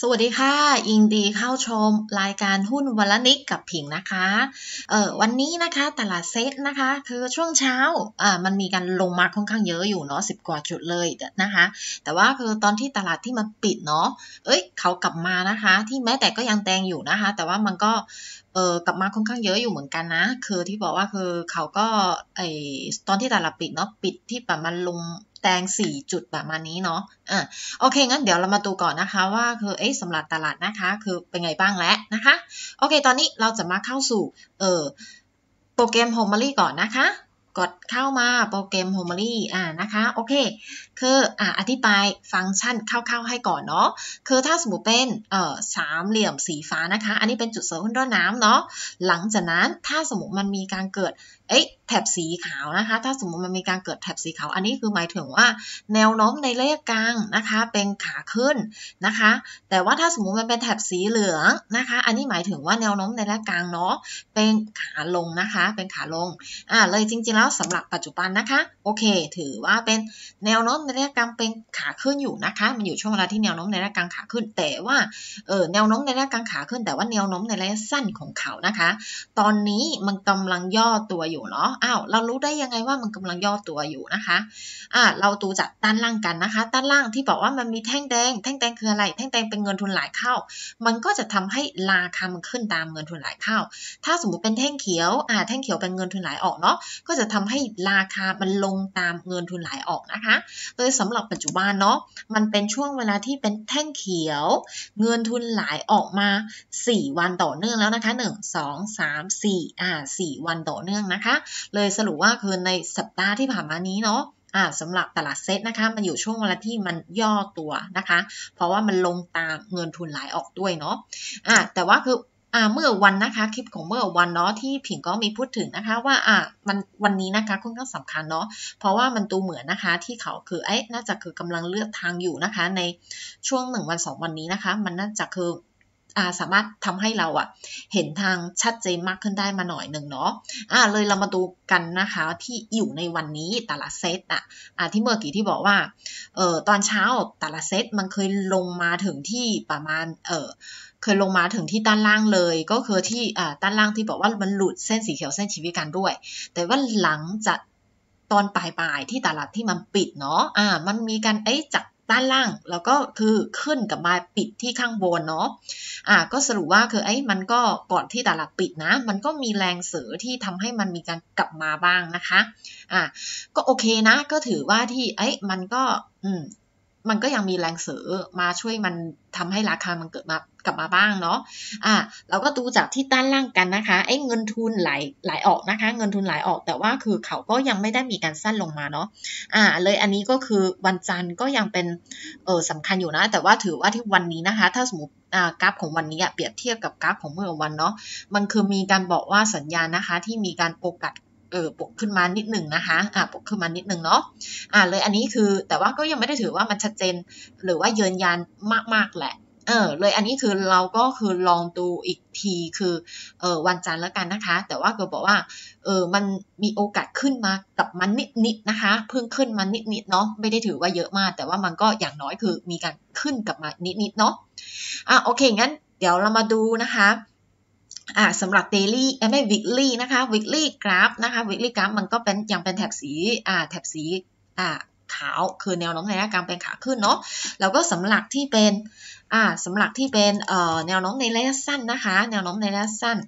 สวัสดีค่ะยินดีเข้าชมรายการหุ้นวันละนิกกับผิงนะคะเออวันนี้นะคะตลาดเซ็ตนะคะคือช่วงเช้าอ่ามันมีการลงมาค่อนข้างเยอะอยู่เนาะสิบกว่าจุดเลยนะคะ แต่ว่าคือตอนที่ตลาดที่มันปิดเนาะเอ้ยเขากลับมานะคะ ที่แม้แต่ก็ยังแดงอยู่นะคะ แต่ว่ามันก็เออกลับมาค่อนข้างเยอะอยู่เหมือนกันนะ คือที่บอกว่าคือเขาก็ไอตอนที่ตลาดปิดเนาะปิดที่ประมาณลงแดง4 จุดประมาณนี้เนาะ อ่าโอเคงั้นเดี๋ยวเรามาดูก่อนนะคะว่าคือ เอ๊ะสำหรับตลาดนะคะคือเป็นไงบ้างแล้วนะคะ โอเคตอนนี้เราจะมาเข้าสู่ เอ่อ โปรแกรมโฮมารี่ก่อนนะคะ กดเข้ามาโปรแกรม h o m e r y อ่านะคะ โอเคคืออ่าอธิบายฟังก์ชันเข้าๆ ให้ก่อนเนาะคือถ้าสมมติเป็น เอ่อ สามเหลี่ยมสีฟ้านะคะ อันนี้เป็นจุดเซอร์เคิลด้านน้ำเนาะ หลังจากนั้นถ้าสมมติมันมีการเกิดเอ๊ะแถบสีขาวนะคะ ถ้าสมมติมันมีการเกิดแถบสีขาวอันนี้คือหมายถึงว่าแนวโน้มในเลขกลางนะคะเป็นขาขึ้นนะคะ แต่ว่าถ้าสมมติมันเป็นแถบสีเหลืองนะคะ อันนี้หมายถึงว่าแนวโน้มในเลขกลางเนาะเป็นขาลงนะคะเป็นขาลงอ่าเลยจริงๆแล้วสำหรับปัจจุบันนะคะโอเคถือว่าเป็นแนวโน้มในเลขกลางเป็นขาขึ้นอยู่นะคะมันอยู่ช่วงเวลาที่แนวโน้มในเลขกลางขาขึ้นแต่ว่าเออแนวโน้มในเลขกลางขาขึ้น แต่ว่าแนวโน้มในระยะสั้นของเขานะคะ ตอนนี้มันกำลังย่อตัวอยอยู่เนาะอ้าวเรารู้ได้ยังไงว่ามันกำลังย่อตัวอยู่นะคะอ่าเราดูจากด้านล่างกันนะคะด้านล่างที่บอกว่ามันมีแท่งแดง แท่งแดงคืออะไร แท่งแดงเป็นเงินทุนหลายเข้า มันก็จะทำให้ราคามันขึ้นตามเงินทุนหลายเข้า ถ้าสมมุติเป็นแท่งเขียวอ่าแท่งเขียวเป็นเงินทุนหลายออกเนาะ ก็จะทำให้ราคามันลงตามเงินทุนหลายออกนะคะ โดยสำหรับปัจจุบันเนาะ มันเป็นช่วงเวลาที่เป็นแท่งเขียว เงินทุนหลายออกมา 4 วันต่อเนื่องแล้วนะคะ 1 2 3 4อ่า4วันต่อเนื่องนะคะคะเลยสรุปว่าคือในสัปดาห์ที่ผ่านมานี้เนาะสำหรับตลาดเซตนะคะมันอยู่ช่วงเวลาที่มันย่อตัวนะคะ เพราะว่ามันลงตามเงินทุนไหลออกด้วยเนาะาแต่ว่าคือเมื่อวันนะคะ คลิปของเมื่อวันเนาะที่ผิงก็มีพูดถึงนะคะว่าอ่ามันวันนี้นะคะค่อนข้างสำคัญเนาะเพราะว่ามันตูเหมือนนะคะที่เขาคือไอ้น่าจะคือกำลังเลือกทางอยู่นะคะในช่วงหนึ่งวันสองวันนี้นะคะ มันน่าจะคือสามารถทำให้เราอะเห็นทางชัดเจนมากขึ้นได้มาหน่อยหนึ่งเนาะอ่าเลยเรามาดูกันนะคะที่อยู่ในวันนี้แต่ละเซตอะอ่าที่เมื่อกี้ที่บอกว่าเอ่อตอนเช้าแต่ละเซตมันเคยลงมาถึงที่ประมาณเอ่อคยลงมาถึงที่ด้านล่างเลย ก็คือที่ด้านล่างที่บอกว่ามันหลุดเส้นสีเขียวเส้นชีวิตกันด้วย แต่ว่าหลังจากตอนปลายๆที่ตลาดที่มันปิดเนาะอ่ามันมีการเอ๊ะจากด้านล่างแล้วก็คือขึ้นกับมาปิดที่ข้างบนเนาะ อ่ะก็สรุปว่าคือไอ้มันก็ก่อนที่ตลาดปิดนะ มันก็มีแรงเสือที่ทำให้มันมีการกลับมาบ้างนะคะ อ่ะก็โอเคนะ ก็ถือว่าที่ไอ้มันก็อืมมันก็ยังมีแรงเสือมาช่วยมันทำให้ราคามันเกิดมากลับมาบ้างเนาะ อ่ะเราก็ดูจากที่ด้านล่างกันนะคะไอ้เงินทุนไหลไหลออกนะคะ เงินทุนไหลออกแต่ว่าคือเขาก็ยังไม่ได้มีการสั้นลงมาเนาะ อ่า เลยอันนี้ก็คือวันจันทร์ก็ยังเป็นเออสำคัญอยู่นะ แต่ว่าถือว่าที่วันนี้นะคะ ถ้าสมมติกราฟของวันนี้เปรียบเทียบกับกราฟของเมื่อวันเนาะ มันคือมีการบอกว่าสัญญาณนะคะ ที่มีการโอกาสเออปกขึ้นมานิดหนึ่งนะคะอ่าปกขึ้นมานิดหนึ่งเนาะอ่าเลยอันนี้คือแต่ว่าก็ยังไม่ได้ถือว่ามันชัดเจนหรือว่าเยืนยันมากๆแหละเออเลยอันนี้คือเราก็คือลองดูอีกทีคือเออวันจันทร์แล้วกันนะคะ แต่ว่าก็บอกว่าเออมันมีโอกาสขึ้นมากับมันนิดนิดนะคะ เพิ่งขึ้นมานิดนิดเนาะไม่ได้ถือว่าเยอะมาก แต่ว่ามันก็อย่างน้อยคือมีการขึ้นกับมานิดนิดเนาะอ่าโอเคงั้นเดี๋ยวเรามาดูนะคะอ่าสำหรับ daily ไม่ weekly นะคะ weekly graph นะคะ weekly graph มันก็เป็นยังเป็นแถบสีอ่าแถบสีอ่าขาวคือแนวโน้มในระยะกลางเป็นขาขึ้นเนาะแล้วก็สำหรับที่เป็นอ่าสำหรับที่เป็นเอ่อแนวโน้มในระยะสั้นนะคะ แนวโน้มในระยะสั้น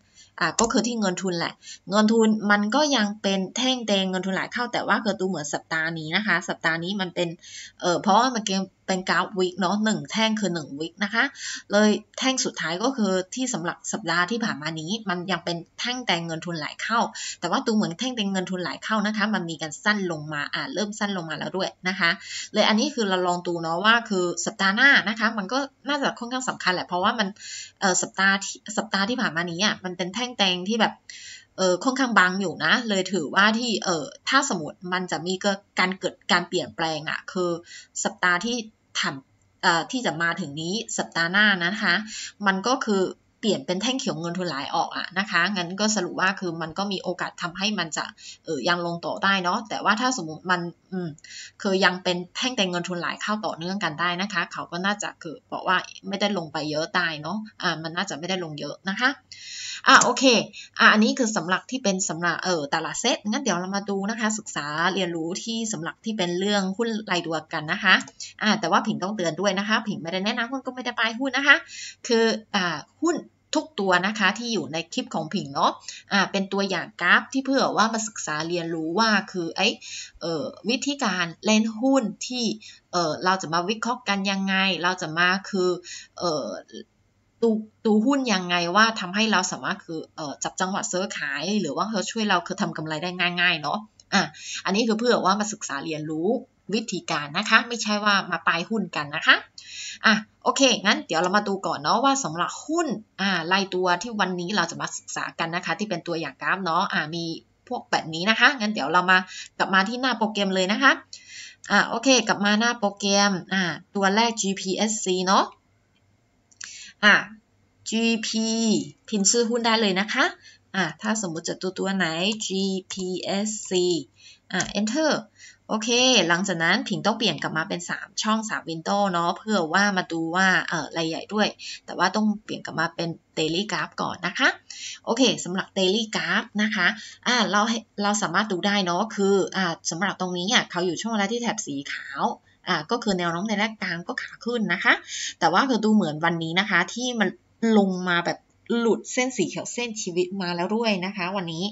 อ่าก็คือที่เงินทุนแหละ เงินทุนมันก็ยังเป็นแท่งแดงเงินทุนไหลเข้าแต่ว่าเกิดัูเหมือนสัปดาห์นี้นะคะสัปดาห์นี้มันเป็นเอ่อเพราะว่ามันเป็นกราฟวิกเนาะหนึ่งแท่งคือ1วิกนะคะ เลยแท่งสุดท้ายก็คือที่สำหรับสัปดาห์ที่ผ่านมานี้ มันยังเป็นแท่งแต่งเงินทุนไหลเข้า แต่ว่าัูเหมือนแท่งแต่งเงินทุนไหลเข้านะคะมันมีการสั้นลงมาอ่าเริ่มสั้นลงมาแล้วด้วยนะคะเลยอันนี้คือเราลองดูเนาะว่าคือสัปดาห์หน้านะคะ มันก็น่าจะค่อนข้างสำคัญแหละเพราะว่ามันเออสัปดาห์ที่สัปดาห์ที่ผ่านมานี้อ่ะมันเป็นแท่งแต่งที่แบบเออค่อนข้างบางอยู่นะ เลยถือว่าที่เออถ้าสมมติมันจะมีการเกิดการเปลี่ยนแปลงอะ่ะคือสัปดาห์ที่ถัที่จะมาถึงนี้สัปดาห์หน้านะคะ มันก็คือเปลี่ยนเป็นแท่งเขียวเงินทุนหลายออกอะนะคะ งั้นก็สรุปว่าคือมันก็มีโอกาสทำให้มันจะเออยังลงต่อได้เนาะ แต่ว่าถ้าสมมติมันอืมคือยังเป็นแท่งแต่เงินทุนหลายเข้าต่อเนื่องกันได้นะคะ เขาก็น่าจะคือบอกว่าไม่ได้ลงไปเยอะตายเนาะอ่า มันน่าจะไม่ได้ลงเยอะนะคะอ่ะโอเค อ่ะอันนี้คือสำหรับที่เป็นสำหรับเออตลาดเซตงั้นเดี๋ยวเรามาดูนะคะศึกษาเรียนรู้ที่สำหรับที่เป็นเรื่องหุ้นรายตัวกันนะคะ อ่ะแต่ว่าผิงต้องเตือนด้วยนะคะผิงไม่ได้แนะนำหุ้นก็ไม่ได้ไปหุ้นนะคะ คืออ่าหุ้นทุกตัวนะคะที่อยู่ในคลิปของผิงเนาะอ่าเป็นตัวอย่างกราฟที่เพื่อว่ามาศึกษาเรียนรู้ว่าคือไอเอ่อวิธีการเล่นหุ้นที่เอ่อเราจะมาวิเคราะห์กันยังไง เราจะมาคือเอ่อดูดูหุ้นยังไงว่าทำให้เราสามารถคือเอ่อจับจังหวะซื้อขายหรือว่าเขาช่วยเราคือทำกำไรได้ง่ายๆเนาะอ่ะอันนี้คือเพื่อว่ามาศึกษาเรียนรู้วิธีการนะคะ ไม่ใช่ว่ามาปายหุ้นกันนะคะอ่ะโอเค งั้นเดี๋ยวเรามาดูก่อนเนาะว่าสำหรับหุ้นอ่าลายตัวที่วันนี้เราจะมาศึกษากันนะคะ ที่เป็นตัวอย่างกราฟเนาะอ่ามีพวกแบบนี้นะคะงั้นเดี๋ยวเรามากลับมาที่หน้าโปรแกรมเลยนะคะอ่าโอเค กลับมาหน้าโปรแกรมอ่าตัวแรก GPSC เนาะอ่ะ GP พิมพ์ชื่อหุ้นได้เลยนะคะ อ่ะถ้าสมมุติจะตัวตัวไหน GPSC อ่ะ enter โอเค หลังจากนั้นผิงต้องเปลี่ยนกลับมาเป็น 3 ช่อง 3 window เนาะเพื่อว่ามาดูว่าเออรายใหญ่ด้วย แต่ว่าต้องเปลี่ยนกลับมาเป็น daily graph ก่อนนะคะ โอเคสำหรับ daily graph นะคะ อ่าเราเราสามารถดูได้เนาะ คือ อ่าสำหรับตรงนี้เนี่ยเขาอยู่ช่วงเวลาที่แถบสีขาว่าก็คือแนวโน้มในแรกกลางก็ขาขึ้นนะคะ แต่ว่าคือดูเหมือนวันนี้นะคะ ที่มันลงมาแบบหลุดเส้นสีเขียวเส้นชีวิตมาแล้วด้วยนะคะ วันนี้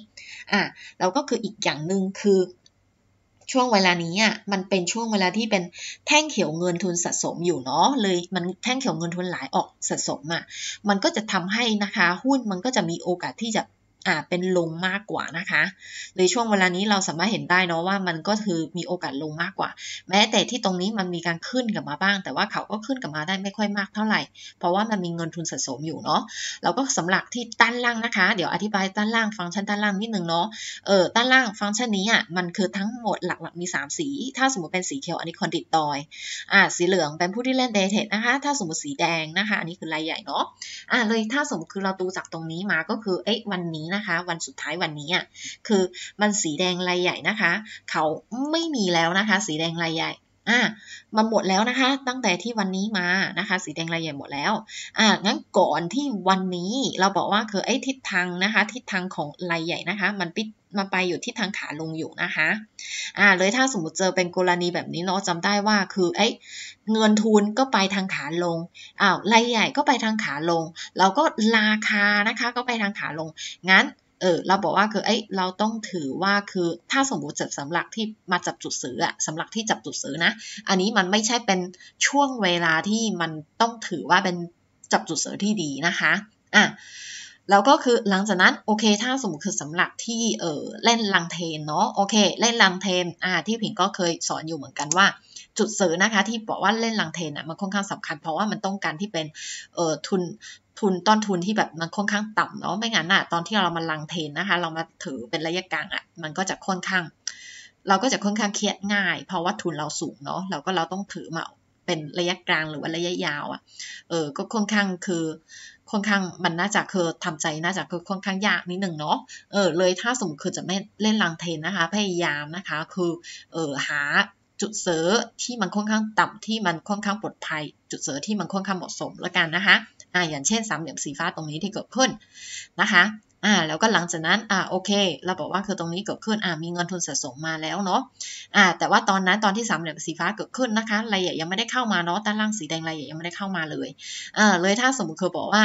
อ่าแล้วก็คืออีกอย่างหนึ่งคือช่วงเวลานี้อ่ะมันเป็นช่วงเวลาที่เป็นแท่งเขียวเงินทุนสะสมอยู่เนาะเลยมันแท่งเขียวเงินทุนไหลออกสะสมอ่ะมันก็จะทำให้นะคะ หุ้นมันก็จะมีโอกาสที่จะอ่าเป็นลงมากกว่านะคะ ในยช่วงเวลานี้เราสามารถเห็นได้เนาะว่ามันก็คือมีโอกาสลงมากกว่า แม้แต่ที่ตรงนี้มันมีการขึ้นกลับมาบ้าง แต่ว่าเขาก็ขึ้นกลับมาได้ไม่ค่อยมากเท่าไหร่ เพราะว่ามันมีเงินทุนสะสมอยู่เนาะเราก็สำหรับที่ด้านล่างนะคะ เดี๋ยวอธิบายด้านล่างฟังก์ชันด้านล่างนิดนึงเนาะเออด้านล่างฟังก์ชันนี้อ่ะมันคือทั้งหมดหลักๆมี 3 สี ถ้าสมมติเป็นสีเขียวอันนี้คอนดิตตอยอ่าสีเหลืองเป็นผู้ที่เล่นเดทนะคะถ้าสมมติสีแดงนะคะอันนี้คือรายใหญ่เนาะอ่าเลยถ้าสมมติคือเราดูจากตรงนี้มาก็คือเอ๊ะวันนี้นะคะวันสุดท้ายวันนี้คือมันสีแดงลายใหญ่นะคะ เขาไม่มีแล้วนะคะสีแดงลายใหญ่อ่ะมาหมดแล้วนะคะ ตั้งแต่ที่วันนี้มานะคะสีแดงละเอียดหมดแล้วอ่ะงั้นก่อนที่วันนี้เราบอกว่าคือไอ้ทิศทางนะคะทิศทางของลายใหญ่นะคะ มันปิดมาไปอยู่ที่ทางขาลงอยู่นะคะอ่าเลยถ้าสมมติเจอเป็นกรณีแบบนี้เนาะจำได้ว่าคือไอ้เงินทุนก็ไปทางขาลงอ้าวรายใหญ่ก็ไปทางขาลง เราก็ราคานะคะก็ไปทางขาลงงั้นเออเราบอกว่าคือ เอ้ย เราต้องถือว่าคือ ถ้าสมมติจับสำลักที่มาจับจุดซื้ออะสำลักที่จับจุดซื้อนะ อันนี้มันไม่ใช่เป็นช่วงเวลาที่มันต้องถือว่าเป็นจับจุดซื้อที่ดีนะคะ อ่ะ แล้วก็คือหลังจากนั้น โอเค ถ้าสมมติคือสำหรับที่ เออเล่นลังเทนเนาะ โอเค เล่นลังเทน อ่าที่ผิงก็เคยสอนอยู่เหมือนกันว่า จุดซื้อนะคะ ที่บอกว่าเล่นลังเทนอ่ะมันค่อนข้างสำคัญ เพราะว่ามันต้องการที่เป็น เออทุนทุนต้นทุนที่แบบมันค่อนข้างต่ำเนาะไม่งั้นอะตอนที่เรามาลังเทนนะคะ เรามาถือเป็นระยะกลางอะมันก็จะค่อนข้าง เราก็จะค่อนข้างเครียดง่ายเพราะว่าทุนเราสูงเนาะเราก็เราต้องถือมาเป็นระยะกลางหรือว่าระยะยาวอะ่ะเออก็ค่อนข้างคือค่อนข้างมันน่าจะคือทำใจน่าจะคือค่อนข้างยากนิดหนึ่งเนาะเออเลยถ้าสมมติคือจะไม่เล่นลังเทนนะคะ พยายามนะคะ คือเออหาจุดเสือที่มันค่อนข้างต่ำที่มันค่อนข้างปลอดภัย จุดเสือที่มันค่อนข้างเหมาะสมแล้วกันนะคะอ่าอย่างเช่นสามเหลี่ยมสีฟ้าตรงนี้ที่เกิดขึ้นนะคะ อ่าแล้วก็หลังจากนั้นอ่าโอเคเราบอกว่าคือตรงนี้เกิดขึ้น อ่ามีเงินทุนสะสมมาแล้วเนาะอ่าแต่ว่าตอนนั้นตอนที่สามเหลี่ยมสีฟ้าเกิดขึ้นนะคะรายละเอียดยังไม่ได้เข้ามาเนาะด้านล่างสีแดงรายละเอียดยังไม่ได้เข้ามาเลยอ่าเลยถ้าสมมติเคยบอกว่า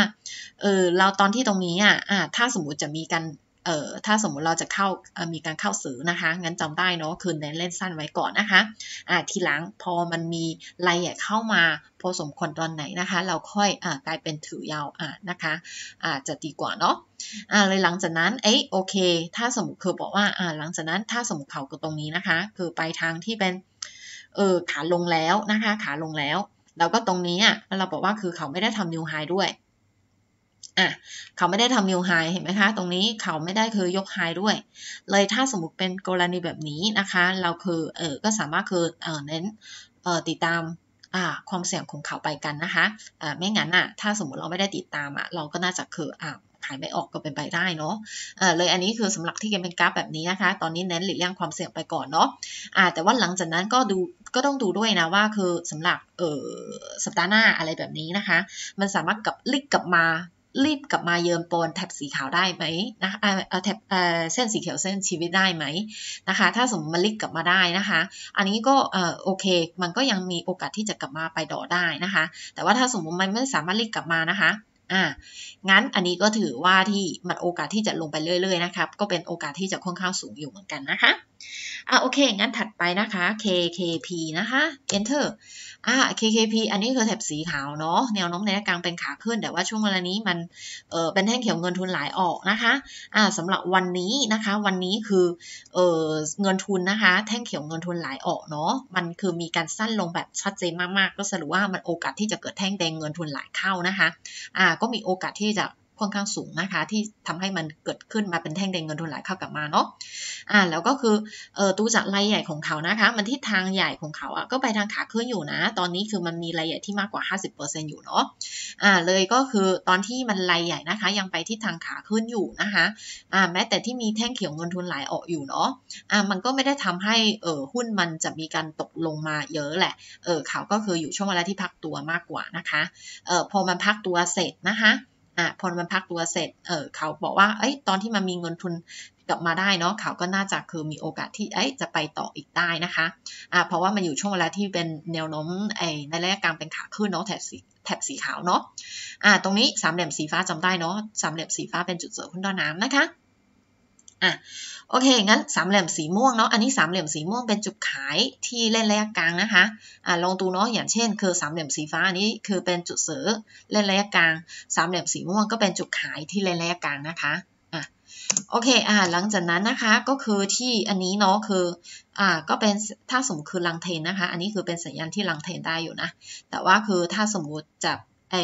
เออเราตอนที่ตรงนี้อ่อ่าถ้าสมมติจะมีการเอ่อถ้าสมมุติเราจะเข้ามีการเข้าซื้อนะคะงั้นจำได้เนาะคืนนั้นเล่นสั้นไว้ก่อนนะคะอ่าทีหลังพอมันมีรายใหญ่เข้ามาพอสมควรตอนไหนนะคะ เราค่อยอ่ากลายเป็นถือยาวอ่านะคะอ่าจะดีกว่าเนาะอ่าเลยหลังจากนั้นเอ๊ะโอเค ถ้าสมมติคือบอกว่าอ่า หลังจากนั้นถ้าสมมติเขาก็ตรงนี้นะคะ คือไปทางที่เป็นเออขาลงแล้วนะคะ ขาลงแล้วแล้วก็ตรงนี้อ่ะเราบอกว่าคือเขาไม่ได้ทำนิวไฮด้วย่ะเขาไม่ได้ทำนิวไฮเห็นไหมคะ ตรงนี้เขาไม่ได้คือยกไฮด้วย เลยถ้าสมมติเป็นกรณีแบบนี้นะคะ เราคือเออก็สามารถคือเออเน้นเออติดตามอ่าความเสี่ยงของเขาไปกันนะคะอ่าไม่งั้นอ่ะถ้าสมมติเราไม่ได้ติดตามอ่ะเราก็น่าจะคืออ่าขายไม่ออกก็เป็นไปได้เนาะอเลยอันนี้คือสำหรับที่เป็นกราฟแบบนี้นะคะ ตอนนี้เน้นหลีกเลี่ยงความเสี่ยงไปก่อนเนาะาแต่ว่าหลังจากนั้นก็ดูก็ต้องดูด้วยนะว่าคือสำหรับเออสัปดาห์หน้าอะไรแบบนี้นะคะ มันสามารถกลับลิกกลับมารีบกลับมาเยือนปนแถบสีขาวได้ไหมนะแถบเส้นสีเขียวเส้นชีวิตได้ไหมนะคะ ถ้าสมมติมันรีบกลับมาได้นะคะ อันนี้ก็โอเค มันก็ยังมีโอกาสที่จะกลับมาไปดอได้นะคะ แต่ว่าถ้าสมมติมันไม่สามารถรีบกลับมานะคะอ่างั้นอันนี้ก็ถือว่าที่มันโอกาสที่จะลงไปเรื่อยๆนะครับก็เป็นโอกาสที่จะค่อนข้างสูงอยู่เหมือนกันนะคะอ่ะโอเค งั้นถัดไปนะคะ KKP นะคะ Enter อ่ะ KKP อันนี้คือแถบสีขาวเนาะแนวโน้มในกลางเป็นขาขึ้น แต่ว่าช่วงเวลานี้มัน เออเป็นแท่งเขียวเงินทุนไหลออกนะคะ อ่ะสำหรับวันนี้นะคะวันนี้คือ เออเงินทุนนะคะ แท่งเขียวเงินทุนไหลออกเนาะมันคือมีการสั้นลงแบบชัดเจนมากๆก็สรุปว่ามันโอกาสที่จะเกิดแท่งแดงเงินทุนไหลเข้านะคะ อ่ะก็มีโอกาสที่จะค่อนข้างสูงนะคะ ที่ทำให้มันเกิดขึ้นมาเป็นแท่งแดงเงินทุนไหลเข้ากลับมาเนาะอ่าแล้วก็คือเออตู้จักรายใหญ่ของเขานะคะ มันที่ทางใหญ่ของเขาอ่ะก็ไปทางขาขึ้นอยู่นะ ตอนนี้คือมันมีรายใหญ่ที่มากกว่า 50%อยู่เนาะอ่าเลยก็คือตอนที่มันรายใหญ่นะคะ ยังไปที่ทางขาขึ้นอยู่นะคะอ่าแม้แต่ที่มีแท่งเขียวเงินทุนไหลออกอยู่เนาะอ่ามันก็ไม่ได้ทำให้เออหุ้นมันจะมีการตกลงมาเยอะแหละเออเขาก็คืออยู่ช่วงเวลาที่พักตัวมากกว่านะคะเออพอมันพักตัวเสร็จนะคะอ่ะพอมันพักตัวเสร็จ เออเขาบอกว่า เอ้ยตอนที่มันมีเงินทุนกลับมาได้เนาะเขาก็น่าจะคือมีโอกาสที่เอ้ยจะไปต่ออีกได้นะคะ อ่ะเพราะว่ามันอยู่ช่วงเวลาที่เป็นแนวโน้มไอ้ในระยะกลางเป็นขาขึ้นเนาะแถบสีแถบสีขาวเนาะ อ่ะตรงนี้สามเหลี่ยมสีฟ้าจำได้เนาะสามเหลี่ยมสีฟ้าเป็นจุดเสริมขึ้นด้านน้ำนะคะอ่ะโอเคงั้นสามเหลี่ยมสีม่วงเนาะอันนี้สามเหลี่ยมสีม่วงเป็นจุดขายที่เล่นระยะกลางนะคะอ่าลองดูเนาะอย่างเช่น คือสามเหลี่ยมสีฟ้าอันนี้คือเป็นจุดซื้อเล่นระยะกลางสามเหลี่ยมสีม่วงก็เป็นจุดขายที่เล่นระยะกลางนะคะอ่ะโอเคอ่าหลังจากนั้นนะคะก็คือที่อันนี้เนาะคืออ่าก็เป็นถ้าสมมติคือลังเทนนะคะอันนี้คือเป็นสัญญาณที่ลังเทนได้อยู่นะแต่ว่าคือถ้าสมมติจับไอ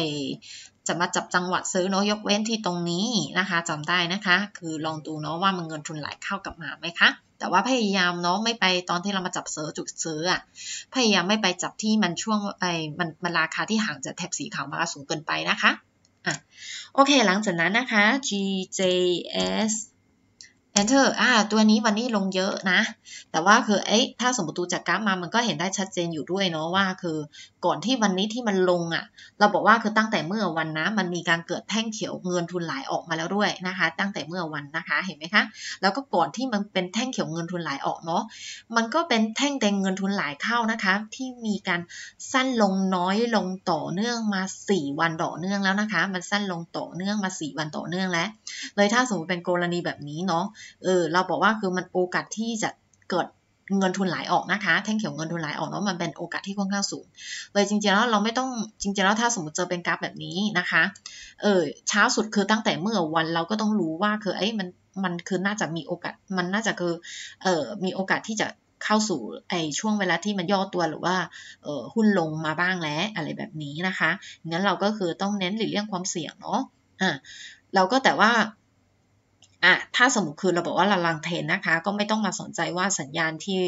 จะมาจับจังหวัดซื้อเนาะยกเว้นที่ตรงนี้นะคะ จำได้นะคะ คือลองดูเนาะว่ามันเงินทุนไหลเข้ากลับมาไหมคะ แต่ว่าพยายามเนาะไม่ไปตอนที่เรามาจับเซอร์จุดเซอร์อะพยายามไม่ไปจับที่มันช่วงไอ้มันมันราคาที่ห่างจากแถบสีขาวมาสูงเกินไปนะคะอ่ะโอเคหลังจากนั้นนะคะ GJS enter อ่า ตัวนี้วันนี้ลงเยอะนะ แต่ว่าคือ เอ้ถ้าสมมติดูจากกราฟมา มันก็เห็นได้ชัดเจนอยู่ด้วยเนาะว่าคือ ก่อนที่วันนี้ที่มันลงอะ่ะ เราบอกว่าคือตั้งแต่เมื่อวันนะ มันมีการเกิดแท่งเขียวเงินทุนไหลออกมาแล้วด้วยนะคะ ตั้งแต่เมื่อวันนะคะ เห็นไหมคะ แล้วก็ก่อนที่มันเป็นแท่งเขียวเงินทุนไหลออกเนาะ มันก็เป็นแท่งแดงเงินทุนไหลเข้านะคะ ที่มีการสั้นลงน้อยลงต่อเนื่องมา 4 วันต่อเนื่องแล้วนะคะ มันสั้นลงต่อเนื่องมา 4 วันต่อเนื่องแล้วเลยถ้าสมมติเป็นกรณีแบบนี้เนาะเออเราบอกว่าคือมันโอกาสที่จะเกิดเงินทุนไหลออกนะคะแท่งเขียวเงินทุนไหลออกเนาะมันเป็นโอกาสที่ค่อนข้างสูง เลยจริงๆแล้วเราไม่ต้องจริงๆแล้วถ้าสมมติเจอเป็นกราฟแบบนี้นะคะเออเช้าสุดคือตั้งแต่เมื่อวันเราก็ต้องรู้ว่าคือไอ้มันมันคือน่าจะมีโอกาสมันน่าจะคือเออมีโอกาสที่จะเข้าสู่ไอช่วงเวลาที่มันย่อตัวหรือว่าเออหุ้นลงมาบ้างแล้วอะไรแบบนี้นะคะงั้นเราก็คือต้องเน้นหลีกเลี่ยงความเสี่ยงเนาะอ่าเราก็แต่ว่าอ่ะถ้าสมมติคือเราบอกว่าเราลังเทนนะคะ ก็ไม่ต้องมาสนใจว่าสัญญาณที่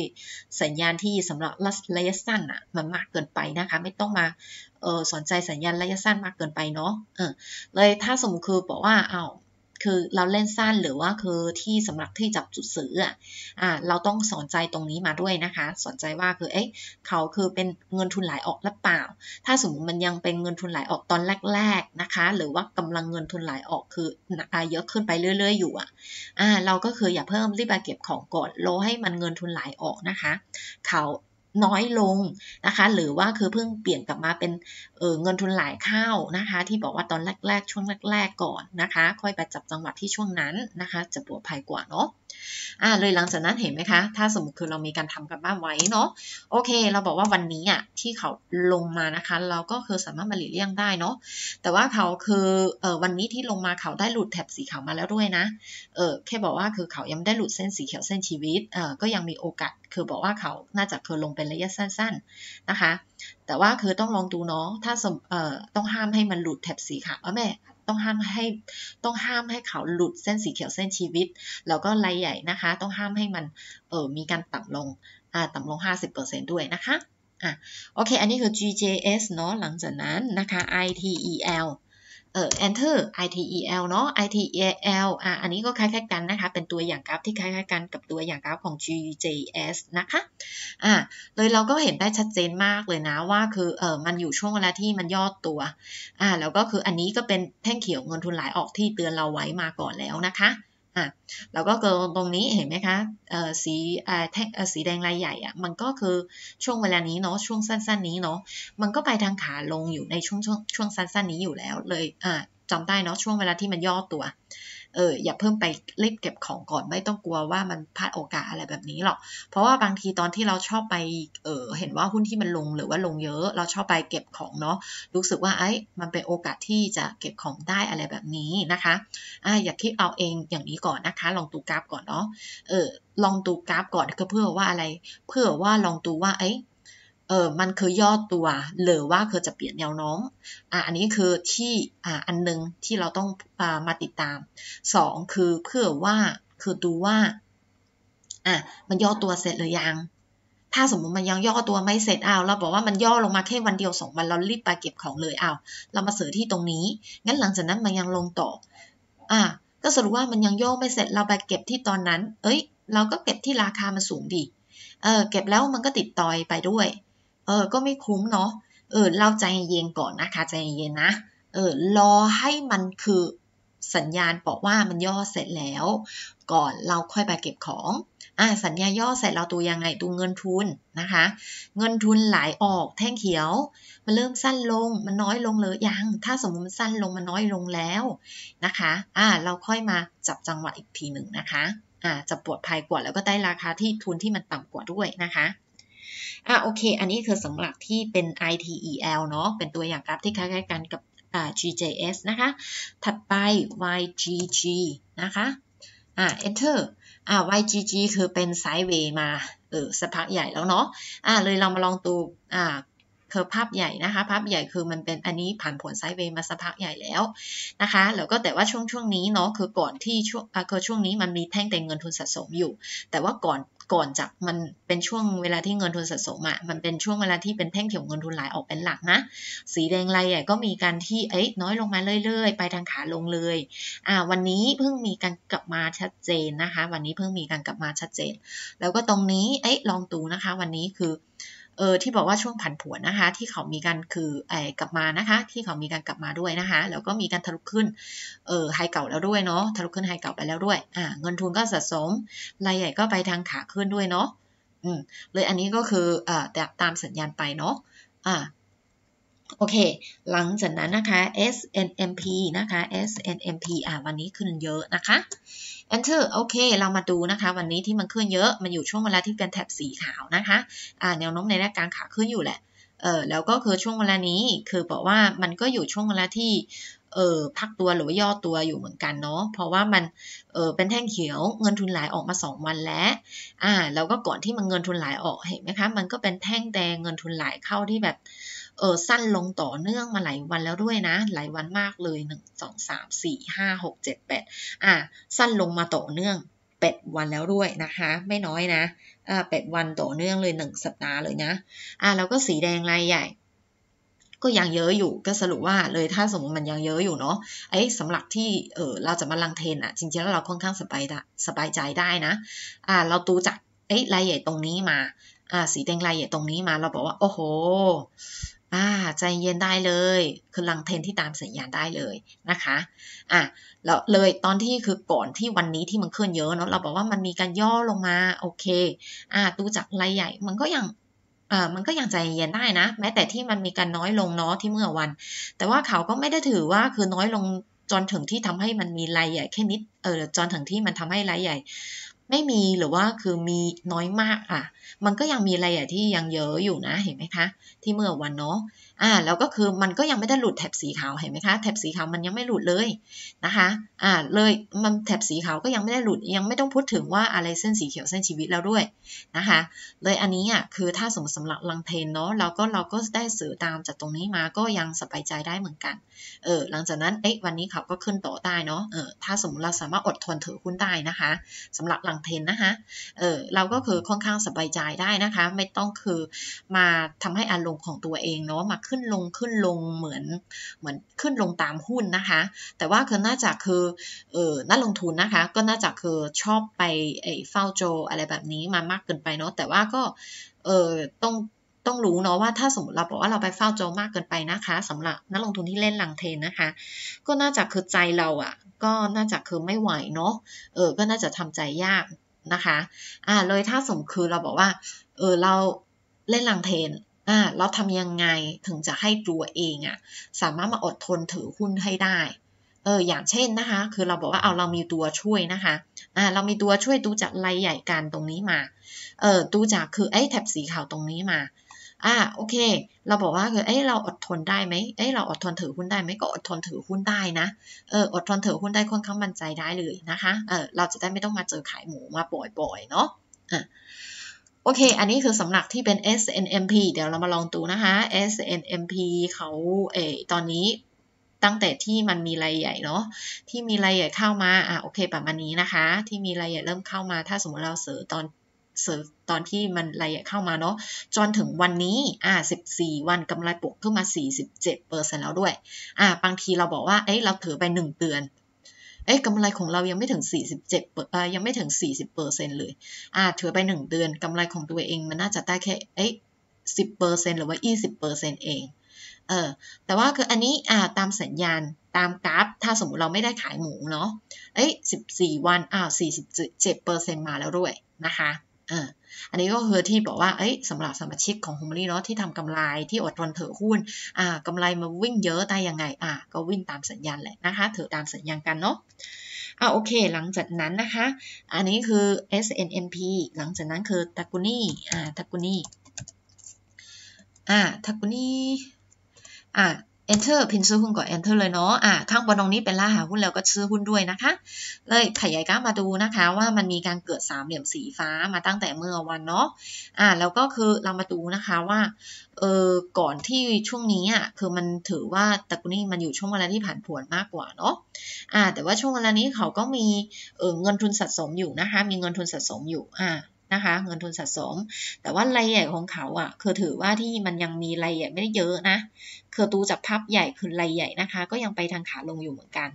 สัญญาณที่สำหรับระยะสั้นอ่ะมันมากเกินไปนะคะไม่ต้องมาเออสนใจสัญญาณระยะสั้นมากเกินไปเนาะเออเลยถ้าสมมติคือบอกว่าเอา้าคือเราเล่นสั้นหรือว่าคือที่สำหรับที่จับจุดสือออ่า เราต้องสนใจตรงนี้มาด้วยนะคะ สนใจว่าคือ เอ๊ะ เขาคือเป็นเงินทุนไหลออกหรือเปล่า ถ้าสมมติมันยังเป็นเงินทุนไหลออกตอนแรกๆ นะคะ หรือว่ากำลังเงินทุนไหลออกคือเยอะขึ้นไปเรื่อย ๆ อยู่อ่ะอ่า เราก็คืออย่าเพิ่มรีบไปเก็บของก่อนรอให้มันเงินทุนไหลออกนะคะ เขาน้อยลงนะคะ หรือว่าคือเพิ่งเปลี่ยนกลับมาเป็นเเงินทุนหลายเข้านะคะ ที่บอกว่าตอนแรก ๆ ช่วงแรก ๆ ก่อนนะคะ ค่อยไปจับจังหวัดที่ช่วงนั้นนะคะ จะปลอดภัยกว่าเนาะอ่าเลยหลังจากนั้นเห็นไหมคะ ถ้าสมมติคือเรามีการทำกันบ้านไว้เนาะ โอเค เราบอกว่าวันนี้อ่ะที่เขาลงมานะคะ เราก็คือสามารถมาหลีกเลี่ยงได้เนาะ แต่ว่าเขาคือเออวันนี้ที่ลงมาเขาได้หลุดแถบสีขาวมาแล้วด้วยนะ เออแค่บอกว่าคือเขายังไม่ได้หลุดเส้นสีเขียวเส้นชีวิต เออก็ยังมีโอกาส คือบอกว่าเขา น่าจะคือลงเป็นระยะสั้นๆ นะคะ แต่ว่าคือต้องลองดูเนาะ ถ้าเออต้องห้ามให้มันหลุดแถบสีขาวแม่ต้องห้ามให้ต้องห้ามให้เขาหลุดเส้นสีเขียวเส้นชีวิตแล้วก็ลายใหญ่นะคะ ต้องห้ามให้มันเออมีการต่ำลงอ่าต่ำลง 50%ด้วยนะคะอ่ะโอเค อันนี้คือ GJS เนาะหลังจากนั้นนะคะ ITEL เอ่อ enter itel เนาะ itel อ่ะอันนี้ก็คล้าย ๆ กันนะคะ เป็นตัวอย่างกราฟที่คล้าย ๆกันกับตัวอย่างกราฟของ GJS นะคะ อ่ะเลยเราก็เห็นได้ชัดเจนมากเลยนะว่าคือเออมันอยู่ช่วงเวลาที่มันย่อตัว อ่ะแล้วก็คืออันนี้ก็เป็นแท่งเขียวเงินทุนไหลออกที่เตือนเราไว้มาก่อนแล้วนะคะ่ะแล้วก็เกิตรงนี้เห็นไหมคะ สีแท่งสีแดงลายใหญ่อ่ะมันก็คือช่วงเวลานี้เนาะช่วงสั้นๆนี้เนาะมันก็ไปทางขาลงอยู่ในช่วงช่วงช่วงสั้นๆนี้อยู่แล้วเลยอ่าจำได้เนาะช่วงเวลาที่มันย่อตัวเอออย่าเพิ่มไปรีบเก็บของก่อนไม่ต้องกลัวว่ามันพลาดโอกาสอะไรแบบนี้หรอกเพราะว่าบางทีตอนที่เราชอบไปเออเห็นว่าหุ้นที่มันลงหรือว่าลงเยอะ เราชอบไปเก็บของเนาะรู้สึกว่าไอ้มันเป็นโอกาสที่จะเก็บของได้อะไรแบบนี้นะคะอ่าอย่าคิดเอาเองอย่างนี้ก่อนนะคะ ลองดูกราฟก่อนเนาะเออลองดูกราฟก่อนก็เพื่อว่าอะไร เพื่อว่าลองดูว่าไอ้เออ มันคือย่อตัว หรือว่าคือจะเปลี่ยนแนวโน้มอ่ะ อันนี้คือที่ อ่าอันนึงที่เราต้องอ่ามาติดตามสองคือเพื่อว่า คือดูว่า อ่ะ มันย่อตัวเสร็จหรือยัง ถ้าสมมติมันยังย่อตัวไม่เสร็จอ้าวเราบอกว่ามันย่อลงมาแค่วันเดียวสองวัน เรารีบไปเก็บของเลยอ้าวเรามาเสือที่ตรงนี้ งั้นหลังจากนั้นมันยังลงต่อ อ่ะ ก็สรุปว่ามันยังย่อไม่เสร็จ เราไปเก็บที่ตอนนั้น เอ้ย เราก็เก็บที่ราคามันสูงดี เออ เก็บแล้วมันก็ติดตอยไปด้วยเออก็ไม่คุ้มเนาะ เออเราใจเย็นก่อนนะคะใจเย็นนะ เออรอให้มันคือสัญญาณบอกว่ามันย่อเสร็จแล้ว ก่อนเราค่อยไปเก็บของ อ่า สัญญาย่อเสร็จเราตัวยังไงตัวเงินทุนนะคะ เงินทุนไหลออกแท่งเขียวมันเริ่มสั้นลงมันน้อยลงเลยยังถ้าสมมติมันสั้นลงมันน้อยลงแล้วนะคะ อ่า เราค่อยมาจับจังหวะอีกทีหนึ่งนะคะ อ่าจะปวดภัยกว่าแล้วก็ได้ราคาที่ทุนที่มันต่ำกว่าด้วยนะคะอ่ะโอเคอันนี้คือสำหรับที่เป็น ITEL เนาะเป็นตัวอย่างกราฟที่คล้ายๆกันกับ GJS นะคะถัดไป YGG นะคะอ่า enter อ่า YGG คือเป็นไซด์เวย์มาเออสักพักใหญ่แล้วเนาะอ่าเลยเรามาลองดูอ่าคือภาพใหญ่นะคะภาพใหญ่คือมันเป็นอันนี้ผ่านผลไซด์เวย์มาสักพักใหญ่แล้วนะคะแล้ว ก็แต่ว่าช่วงช่วงนี้เนาะคือก่อนที่ช่วงคือช่วงนี้มันมีแท่งแต่เงินทุนสะสมอยู่ แต่ว่าก่อนก่อนจากมันเป็นช่วงเวลาที่เงินทุนสะสมอะ่ะ มันเป็นช่วงเวลาที่เป็นแท่งเขียวเงินทุนไหลออกเป็นหลักนะ สีแดงรา่ใหญ่ก็มีการที่เอ้ยน้อยลงมาเรื่อย ๆ ไปทางขาลงเลย อ่าวันนี้เพิ่งมีการกลับมาชัดเจนนะคะ วันนี้เพิ่งมีการกลับมาชัดเจน แล้วก็ตรงนี้เอ้ยลองดูนะคะ วันนี้คือเออที่บอกว่าช่วงผันผวนนะคะ ที่เขามีการคือไอ้กลับมานะคะ ที่เขามีการกลับมาด้วยนะคะ แล้วก็มีการทะลุขึ้น เออไฮเก่าแล้วด้วยเนาะทะลุขึ้นไฮเก่าไปแล้วด้วย อ่า เงินทุนก็สะสมรายใหญ่ก็ไปทางขาขึ้นด้วยเนาะอืมเลยอันนี้ก็คืออ่าตามสัญญาณไปเนาะอ่าโอเค หลังจากนั้นนะคะ SNMP นะคะ SNMP อ่าวันนี้ขึ้นเยอะนะคะ Enter โอเค เรามาดูนะคะ วันนี้ที่มันขึ้นเยอะ มันอยู่ช่วงเวลาที่เป็นแถบสีขาวนะคะ อ่าแนวโน้มในแนวการขาขึ้นอยู่แหละ เออแล้วก็คือช่วงเวลานี้ คือบอกว่ามันก็อยู่ช่วงเวลาที่ เออพักตัวหรือว่าย่อตัวอยู่เหมือนกันเนาะ เพราะว่ามัน เออเป็นแท่งเขียวเงินทุนไหลออกมา 2 วันแล้วอ่าแล้วก็ก่อนที่มันเงินทุนไหลออกเห็นไหมคะ มันก็เป็นแท่งแดงเงินทุนไหลเข้าที่แบบเออสั้นลงต่อเนื่องมาหลายวันแล้วด้วยนะหลายวันมากเลย1 2 3 4 5 6 7 8อ่ะสั้นลงมาต่อเนื่อง8วันแล้วด้วยนะคะ ไม่น้อยนะอ่าวันต่อเนื่องเลย1สัปดาห์เลยนะอ่ะแล้วก็สีแดงลายใหญ่ ก็ยังเยอะอยู่ก็สรุปว่าเลยถ้าสมมติมันยังเยอะอยู่เนาะไอ้สำหรับที่เออเราจะมาลังเทนอะจริงๆแล้วเราค่อนข้างสบายสบายใจได้นะอ่าเราตูจากไอ้รายใหญ่ตรงนี้มาอ่าสีแดงลายใหญ่ตรงนี้มา เราบอกว่า โอ้โหอ่าใจเย็นได้เลย คือลังเทนที่ตามสัญญาณได้เลยนะคะอ่ะแล้วเลยตอนที่คือก่อนที่วันนี้ที่มันเคลื่อนเยอะเนาะเราบอกว่ามันมีการย่อลงมาโอเค อ่าดูจากรายใหญ่ มันก็ยังอ่ามันก็ยังใจเย็นได้นะ แม้แต่ที่มันมีการน้อยลงเนาะที่เมื่อวัน แต่ว่าเขาก็ไม่ได้ถือว่าคือน้อยลงจนถึงที่ทำให้มันมีรายใหญ่แค่นิดเออจนถึงที่มันทำให้รายใหญ่ไม่มีหรือว่าคือมีน้อยมากอ่ะ มันก็ยังมีอะไรอ่ะที่ยังเยอะอยู่นะเห็นไหมคะ ที่เมื่อวันเนาะอ่าแล้วก็คือมันก็ยังไม่ได้หลุดแถบสีขาวเห็นไหมคะแถบสีขาวมันยังไม่หลุดเลยนะคะอ่าเลยมันแถบสีขาวก็ยังไม่ได้หลุดยังไม่ต้องพูดถึงว่าอะไรเส้นสีเขียวเส้นชีวิตแล้วด้วยนะคะเลยอันนี้อ่ะคือถ้าสมมติสำหรับลังเทนเนาะเราก็เราก็ได้สื่อตามจากตรงนี้มาก็ยังสบายใจได้เหมือนกันเออหลังจากนั้นเอ๊ะวันนี้เขาก็ขึ้นต่อได้เนาะเออถ้าสมมติเราสามารถอดทนถือหุ้นได้นะคะสำหรับลังเทนนะคะเออเราก็คือค่อนข้างสบายใจได้นะคะ ไม่ต้องคือมาทำให้อารมณ์ของตัวเองเนาะมาขึ้นลงขึ้นลงเหมือนเหมือนขึ้นลงตามหุ้นนะคะ แต่ว่าคือน่าจะคือเออนักลงทุนนะคะก็น่าจะคือชอบไปไอ้เฝ้าโจอะไรแบบนี้มามากเกินไปเนาะแต่ว่าก็เออต้องต้องรู้เนาะว่าถ้าสมมติเราบอกว่าเราไปเฝ้าโจมากเกินไปนะคะ สำหรับนักลงทุนที่เล่นหลังเทนนะคะ ก็น่าจะคือใจเราอะ่ะก็น่าจะคือไม่ไหวเนาะเออก็น่าจะทำใจยากนะคะอ่าเลยถ้าสมคือเราบอกว่าเออเราเล่นหลังเทน่าเราทำยังไงถึงจะให้ตัวเองอะสามารถมาอดทนถือหุ้นให้ได้ เอออย่างเช่นนะคะ คือเราบอกว่าเอาเรามีตัวช่วยนะคะอ่าเรามีตัวช่วยดูจากรายใหญ่การตรงนี้มา เออดูจากคือไอ้แถบสีขาวตรงนี้มา อ่าโอเค เราบอกว่าคือเอ้เราอดทนได้ไหมเอ้เราอดทนถือหุ้นได้ไหมก็อดทนถือหุ้นได้นะ เอออดทนถือหุ้นได้ค่อนข้างมั่นใจได้เลยนะคะ เออเราจะได้ไม่ต้องมาเจอขายหมูมาปล่อยๆเนาะอ่าโอเค อันนี้คือสำหรับที่เป็น SNMP เดี๋ยวเรามาลองดูนะคะ SNMP เขาเออตอนนี้ตั้งแต่ที่มันมีรายใหญ่เนาะที่มีรายใหญ่เข้ามา อ่ะ โอเคประมาณนี้นะคะ ที่มีรายใหญ่เริ่มเข้ามา ถ้าสมมติเราเสิร์ตอนเสิร์ตอนที่มันรายใหญ่เข้ามาเนาะจนถึงวันนี้ อ่ส14 วันกำไรปวกขึ้นมา47%แล้วด้วย อ่ะบางทีเราบอกว่า เอ้ยเราถือไป 1เดือนเอ๊ะกำไรของเรายังไม่ถึง 47 เอ่อ ยังไม่ถึง 40เปอร์เซ็นต์เลยอ่าถือไป 1 เดือนกำไรของตัวเองมันน่าจะได้แค่ เอ๊ะ 10เปอร์เซ็นต์หรือว่า 20เปอร์เซ็นต์เอง เออ แต่ว่าคืออันนี้อ่าตามสัญญาณตามกราฟ ถ้าสมมติเราไม่ได้ขายหมูเนาะ เอ๊ะ 14 วัน อ้าว 47เปอร์เซ็นต์มาแล้วด้วยนะคะอ่าอันนี้ก็คือที่บอกว่า เอ้ยสำหรับสมาชิกของฮุมรี่เนาะ ที่ทำกำไร ที่อดทนเถือหุ้นอ่ากำไรมาวิ่งเยอะได้ยังไงอ่าก็วิ่งตามสัญญาณแหละนะคะ เถือตามสัญญาณกันเนาะ อ่าโอเค หลังจากนั้นนะคะ อันนี้คือ s n M p หลังจากนั้นคือตากุนี่อ่าตากุนี่อ่าตากุนี่อ่า enter พินซื้อหุ้นก่อน enter เลยเนาะอ่ะข้างบนตรงนี้เป็นล่าหาหุ้นแล้วก็ซื้อหุ้นด้วยนะคะ เลยขยายกราฟมาดูนะคะ ว่ามันมีการเกิดสามเหลี่ยมสีฟ้ามาตั้งแต่เมื่อวันเนาะอ่ะแล้วก็คือเรามาดูนะคะว่าเออก่อนที่ช่วงนี้อ่ะคือมันถือว่าตะกุนี่มันอยู่ช่วงเวลาที่ผ่านผวนมากกว่าเนาะอ่า แต่ว่าช่วงเวลานี้เขาก็มีเออเงินทุนสะสมอยู่นะคะ มีเงินทุนสะสมอยู่อ่านะคะเงินทุนสะสม แต่ว่ารายใหญ่ของเขาอ่ะคือถือว่าที่มันยังมีรายใหญ่ไม่ได้เยอะนะคือตูจับภาพใหญ่คือรายใหญ่นะคะก็ยังไปทางขาลงอยู่เหมือนกัน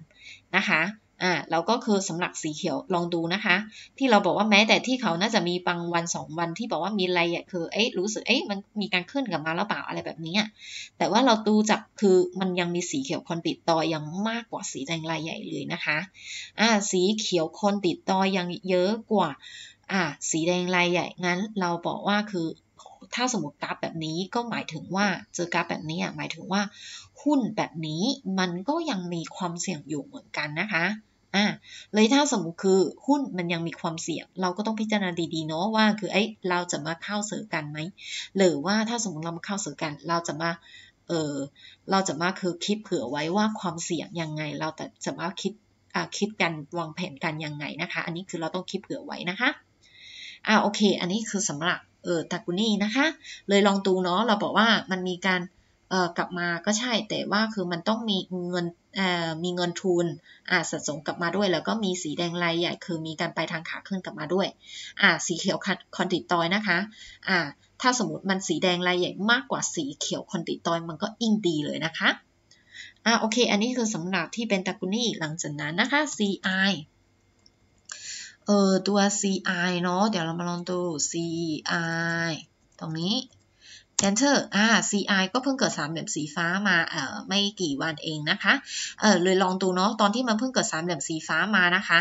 นะคะอ่าเราก็คือสำหรับสีเขียวลองดูนะคะ ที่เราบอกว่าแม้แต่ที่เขาน่าจะมีบางวัน 2 วันที่บอกว่ามีอะไรอ่ะคือเอ๊ะรู้สึกเอ๊ะมันมีการขึ้นกับมาแล้วเปล่าอะไรแบบนี้แต่ว่าเราดูจากคือมันยังมีสีเขียวคนติดต่อยังมากกว่าสีแดงรายใหญ่เลยนะคะอ่าสีเขียวคนติดต่อยังเยอะกว่าอ่ะสีแดงลายใหญ่งั้นเราบอกว่าคือ ถ้าสมมติกราฟแบบนี้ก็หมายถึงว่าเจอกราฟแบบนี้อะหมายถึงว่า หุ้นแบบนี้มันก็ยังมีความเสี่ยงอยู่เหมือนกันนะคะอ่าเลยถ้าสมมติคือหุ้นมันยังมีความเสี่ยง เราก็ต้องพิจารณาดีๆเนาะว่าคือไอ้เราจะมาเข้าเสือกันไหมหรือว่าถ้าสมมติเรามาเข้าเสือกันเราจะมาเออเราจะมาคือคิดเผื่อไว้ว่าความเสี่ยงยังไง เราแต่จะมาคิดอ่าคิดกันวางแผนกันยังไงนะคะ อันนี้คือเราต้องคิดเผื่อไว้นะคะอ่าโอเค อันนี้คือสำหรับเออตากุนี่นะคะเลยลองดูเนาะเราบอกว่ามันมีการเออกลับมาก็ใช่ แต่ว่าคือมันต้องมีเงินเอ่อมีเงินทุนอ่าสะสมกลับมาด้วย แล้วก็มีสีแดงลายใหญ่คือมีการไปทางขาขึ้นกลับมาด้วยอ่าสีเขียวคอนดิตอยนะคะอ่าถ้าสมมติมันสีแดงลายใหญ่มากกว่าสีเขียวคอนดิตอยมันก็ยิ่งดีเลยนะคะอ่าโอเคอันนี้คือสำหรับที่เป็นตากุนี่หลังจากนั้นนะคะ CI เออตัว CI เนาะเดี๋ยวเรามาลองดู CI ตรงนี้ Enter อ่า CI ก็เพิ่งเกิดสามเหลี่ยมสีฟ้ามาเอ่อไม่กี่วันเองนะคะเออเลยลองดูเนาะตอนที่มันเพิ่งเกิดสามเหลี่ยมสีฟ้ามานะคะ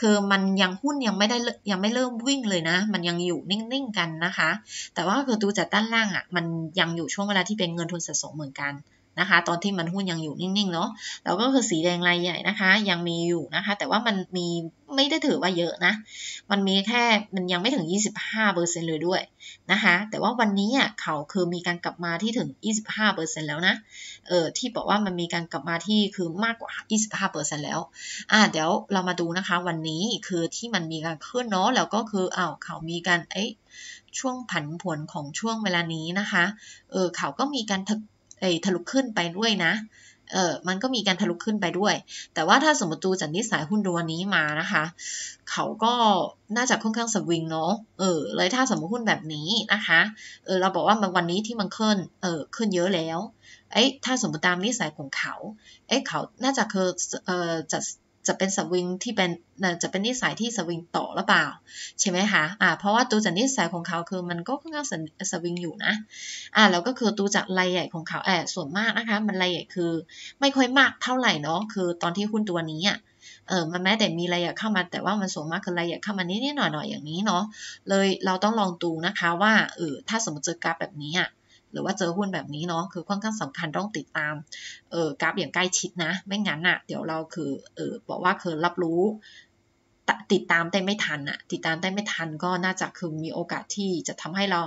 คือมันยังหุ้นยังไม่ได้ยังไม่เริ่มวิ่งเลยนะมันยังอยู่นิ่งๆกันนะคะ แต่ว่าคือดูจากด้านล่างอะ่ะมันยังอยู่ช่วงเวลาที่เป็นเงินทุนสะสมเหมือนกันนะคะตอนที่มันหุ้นยังอยู่นิ่งๆ เนาะแล้วก็คือสีแดงรายใหญ่นะคะ ยังมีอยู่นะคะ แต่ว่ามันมีไม่ได้ถือว่าเยอะนะ มันมีแค่มันยังไม่ถึง25%เปอร์เเซ็นลยด้วยนะคะแต่ว่าวันนี้อ่ะเขาคือมีการกลับมาที่ถึง25%แล้วนะเออที่บอกว่ามันมีการกลับมาที่คือมากกว่า25%แล้ว อ่าเดี๋ยวเรามาดูนะคะ วันนี้คือที่มันมีการขึ้นเนาะแล้วก็คืออ้าวเขามีการเอ๊ะช่วงผันผวนของช่วงเวลานี้นะคะเออเขาก็มีการเอยทะลุขึ้นไปด้วยนะ เออมันก็มีการทะลุขึ้นไปด้วย แต่ว่าถ้าสมมติดูจากนิสัยหุ้นตัวนี้มานะคะ เขาก็น่าจะค่อนข้างสวิง เนาะ เออเลยถ้าสมมติหุ้นแบบนี้นะคะ เออเราบอกว่าวันนี้ที่มันขึ้น เออขึ้นเยอะแล้วเอ้ถ้าสมมติตามนิสัยของเขา เอ้เขาน่าจะเคยเออจะจะเป็นสวิงที่เป็นจะเป็นนิสัยที่สวิงต่อหรือเปล่า ใช่ไหมคะอ่าเพราะว่าตัวจากนิสัยของเขาคือมันก็ค่อนข้างสวิงอยู่นะ อ่าแล้วก็คือตัวจากรายใหญ่ของเขาแอบส่วนมากนะคะ มันรายใหญ่คือ ไม่ค่อยมากเท่าไหร่เนาะคือตอนที่หุ้นตัวนี้อ่ะเออมันแม้แต่มีรายใหญ่เข้ามา แต่ว่ามันส่วนมากคือรายใหญ่เข้ามานิดนิดหน่อยหนยอย่างนี้เนาะเลยเราต้องลองดูนะคะว่าเออถ้าสมมติเจอกราฟแบบนี้อ่ะหรือว่าเจอหุ้นแบบนี้เนาะคือค่อนข้างสำคัญต้องติดตามเออกราฟอย่างใกล้ชิดนะ ไม่งั้นอะเดี๋ยวเราคือเออบอกว่าคือรับรู้ติดตามได้ไม่ทันอะติดตามได้ไม่ทันก็น่าจะคือมีโอกาสที่จะทำให้เรา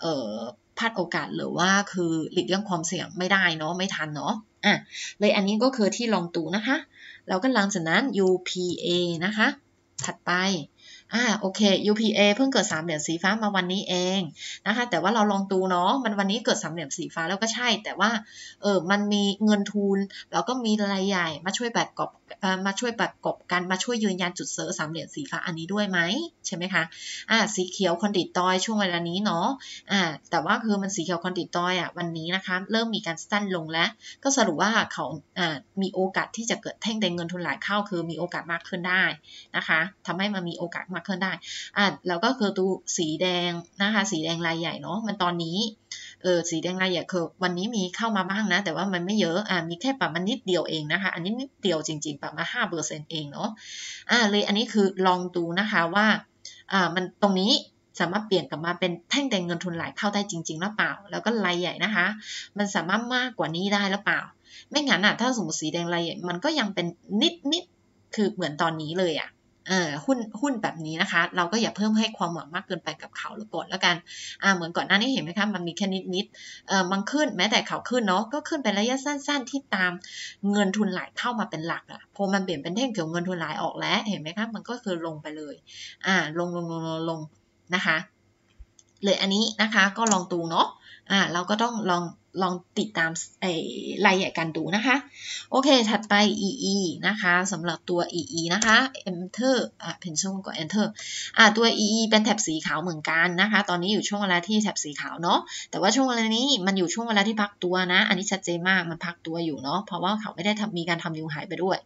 เออพลาดโอกาสหรือว่าคือหลีกเลี่ยงความเสี่ยงไม่ได้เนาะไม่ทันเนาะอ่ะเลยอันนี้ก็คือที่ลองตูนะคะ แล้วก็หลังจากนั้น UPA นะคะถัดไปอ่าโอเค UPA เพิ่งเกิดสามเหลี่ยมสีฟ้ามาวันนี้เองนะคะแต่ว่าเราลองดูเนาะมันวันนี้เกิดสามเหลี่ยมสีฟ้าแล้วก็ใช่แต่ว่าเออมันมีเงินทุนแล้วก็มีรายใหญ่ มาช่วยแบกกอบมาช่วยแบกกบกันมาช่วยยืนยันจุดเือร์สามเหลี่ยมสีฟ้าอันนี้ด้วยไหมใช่ไหมคะ อ่าสีเขียว คอนดิตตอยช่วงเวลานี้เนาะอ่าแต่ว่าคือมันสีเขียว คอนดิตตอยอ่ะวันนี้นะคะเริ่มมีการสั้นลงแล้ว ก็สรุปว่าเขาอ่ามีโอกาสที่จะเกิดแท่งแดงเงินทุนไหลเข้า คือ มีโอกาสมากขึ้นได้นะคะ ทำให้มันมีโอกาสมาการ์เกอร์ได้อ่ะเราก็คือดูสีแดงนะคะ สีแดงลายใหญ่เนาะ มันตอนนี้ เออ สีแดงลายใหญ่คือวันนี้มีเข้ามาบ้างนะ แต่ว่ามันไม่เยอะ อ่ามีแค่ประมาณนิดเดียวเองนะคะ อันนี้นิดเดียวจริง ๆ ประมาณห้าเปอร์เซ็นต์เองเนาะ อ่า เลยอันนี้คือลองดูนะคะว่าอ่า มันตรงนี้สามารถเปลี่ยนกลับมาเป็นแท่งแดงเงินทุนไหลเข้าได้จริงๆ หรือเปล่า แล้วก็ลายใหญ่นะคะ มันสามารถมากกว่านี้ได้หรือเปล่า ไม่งั้นอ่ะถ้าสมมติสีแดงลายใหญ่ มันก็ยังเป็นนิดๆคือเหมือนตอนนี้เลย อ่ะหุ้นหุ้นแบบนี้นะคะ เราก็อย่าเพิ่มให้ความหวังมากเกินไปกับเขาหรือปดแล้วกันเหมือนก่อนหน้านี้เห็นไหมคะมันมีแค่นิดนิดมันขึ้น แม้แต่เขาขึ้นเนาะก็ขึ้นเป็นระยะสั้นๆที่ตามเงินทุนไหลเข้ามาเป็นหลักอะพอมันเปลี่ยนเป็นเท่งเกี่ยวเงินทุนไหลออกแล้วเห็นไหมคะมันก็คือลงไปเลยอ่าลงลงลงลงนะคะ เลยอันนี้นะคะก็ลองตูเนาะอ่าเราก็ต้องลองลองติดตามไอ้รายละเอียดกันดูนะคะโอเคถัดไป EE นะคะสำหรับตัว EE นะคะ Enter อ่ะ Pencil ก็ Enter อ่ะตัว EE เป็นแถบสีขาวเหมือนกันนะคะ ตอนนี้อยู่ช่วงเวลาที่แถบสีขาวเนาะแต่ว่าช่วงเวลานี้มันอยู่ช่วงเวลาที่พักตัวนะ อันนี้ชัดเจนมากมันพักตัวอยู่เนาะเพราะว่าเขาไม่ได้มีการทำยูหายไปด้วย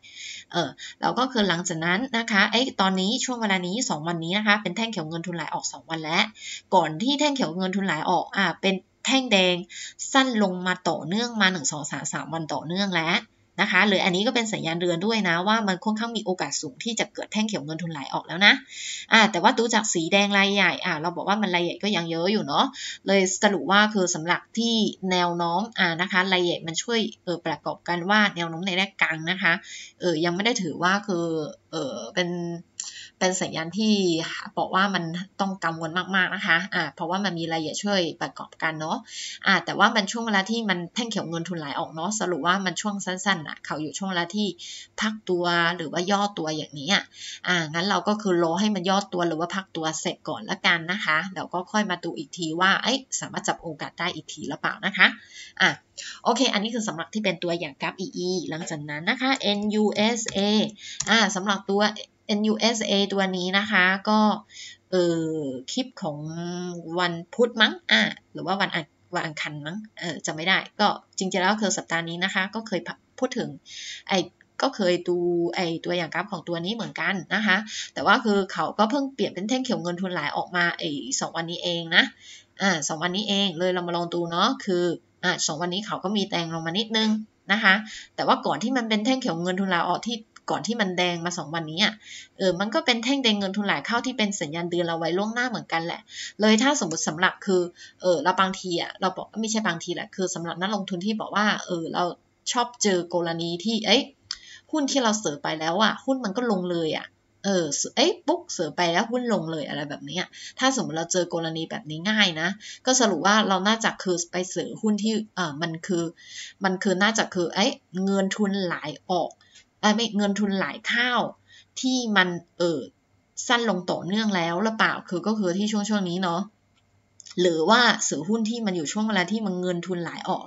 เออเราก็คือหลังจากนั้นนะคะไอ้ตอนนี้ช่วงเวลานี้ 2 วันนี้นะคะเป็นแท่งเขียวเงินทุนไหลออก 2 วันแล้วก่อนที่แท่งเขียวเงินทุนไหลออกอ่ะเป็นแท่งแดงสั้นลงมาต่อเนื่องมา 1 2 3 3วันต่อเนื่องแล้วนะคะหรืออันนี้ก็เป็นสัญญาณเรือนด้วยนะว่ามันค่อนข้างมีโอกาสสูงที่จะเกิดแท่งเขียวเงินทุนไหลออกแล้วนะอ่า แต่ว่าดูจากสีแดงรายใหญ่อ่าเราบอกว่ามันรายใหญ่ก็ยังเยอะอยู่เนาะเลยสรุปว่าคือสำหรับที่แนวน้มอ่านะคะรายใหญ่มันช่วยเออประกอบกันว่าแนวน้มในแรกกลางนะคะเออยังไม่ได้ถือว่าคือเออเป็นเป็นสัญญาณที่บอกว่ามันต้องกังวลมากๆนะคะ อ่า เพราะว่ามันมีรายละเอียดช่วยประกอบกันเนาะ อ่า แต่ว่ามันช่วงเวลาที่มันแท่งเขียวเงินทุนไหลออกเนาะ สรุปว่ามันช่วงสั้นๆอ่ะ เขาอยู่ช่วงเวลาที่พักตัวหรือว่าย่อตัวอย่างนี้อ่ะ อ่า งั้นเราก็คือรอให้มันย่อตัวหรือว่าพักตัวเสร็จก่อนละกันนะคะแล้วก็ค่อยมาดูอีกทีว่า เอ้ยสามารถจับโอกาสได้อีกทีหรือเปล่านะคะ อ่าโอเค อันนี้คือสำหรับที่เป็นตัวอย่างกราฟ EE หลังจากนั้นนะคะ NUSA อ่าสำหรับตัว NUSA ตัวนี้นะคะก็เออคลิปของวันพุธมั้งอ่ะ หรือว่าวันวันอังคารมั้งเออจะไม่ได้ ก็จริงๆแล้วคือสัปดาห์นี้นะคะ ก็เคยพูดถึงไอ้ก็เคยดูไอ้ตัวอย่างกราฟของตัวนี้เหมือนกันนะคะแต่ว่าคือเขาก็เพิ่งเปลี่ยนเป็นแท่งเขียวเงินทุนหลายออกมาไอ้สองวันนี้เองนะอ่าสองวันนี้เองเลยเรามาลองดูเนาะคืออ่าสองวันนี้เขาก็มีแตงลงมานิดนึงนะคะแต่ว่าก่อนที่มันเป็นแท่งเขียวเงินทุนหลาออกที่ก่อนที่มันแดงมาสองวันนี้อ่ะเออ มันก็เป็นแท่งแดงเงินทุนไหลเข้าที่เป็นสัญญาณเดือนเราไว้ล่วงหน้าเหมือนกันแหละ เลยถ้าสมมติสำหรับคือ เออเราบางทีอ่ะ เราบอกไม่ใช่บางทีแหละ คือสำหรับนักลงทุนที่บอกว่า เออ เราชอบเจอกรณีที่ เอ้ยหุ้นที่เราเสือไปแล้วอ่ะ หุ้นมันก็ลงเลยอ่ะ เออ เอ้ยปุ๊บเสือไปแล้วหุ้นลงเลยอะไรแบบนี้ถ้าสมมติเราเจอกรณีแบบนี้ง่ายนะ ก็สรุปว่าเราน่าจะคือไปเสือหุ้นที่เออมันคือ มันคือน่าจะคือ เอ้ยเงินทุนไหลออกเงินทุนหลายเท่าที่มันเออสั้นลงต่อเนื่องแล้วหรือเปล่าคือก็คือที่ช่วงช่วงนี้เนาะหรือว่าซื้อหุ้นที่มันอยู่ช่วงเวลาที่มันเงินทุนไหลออก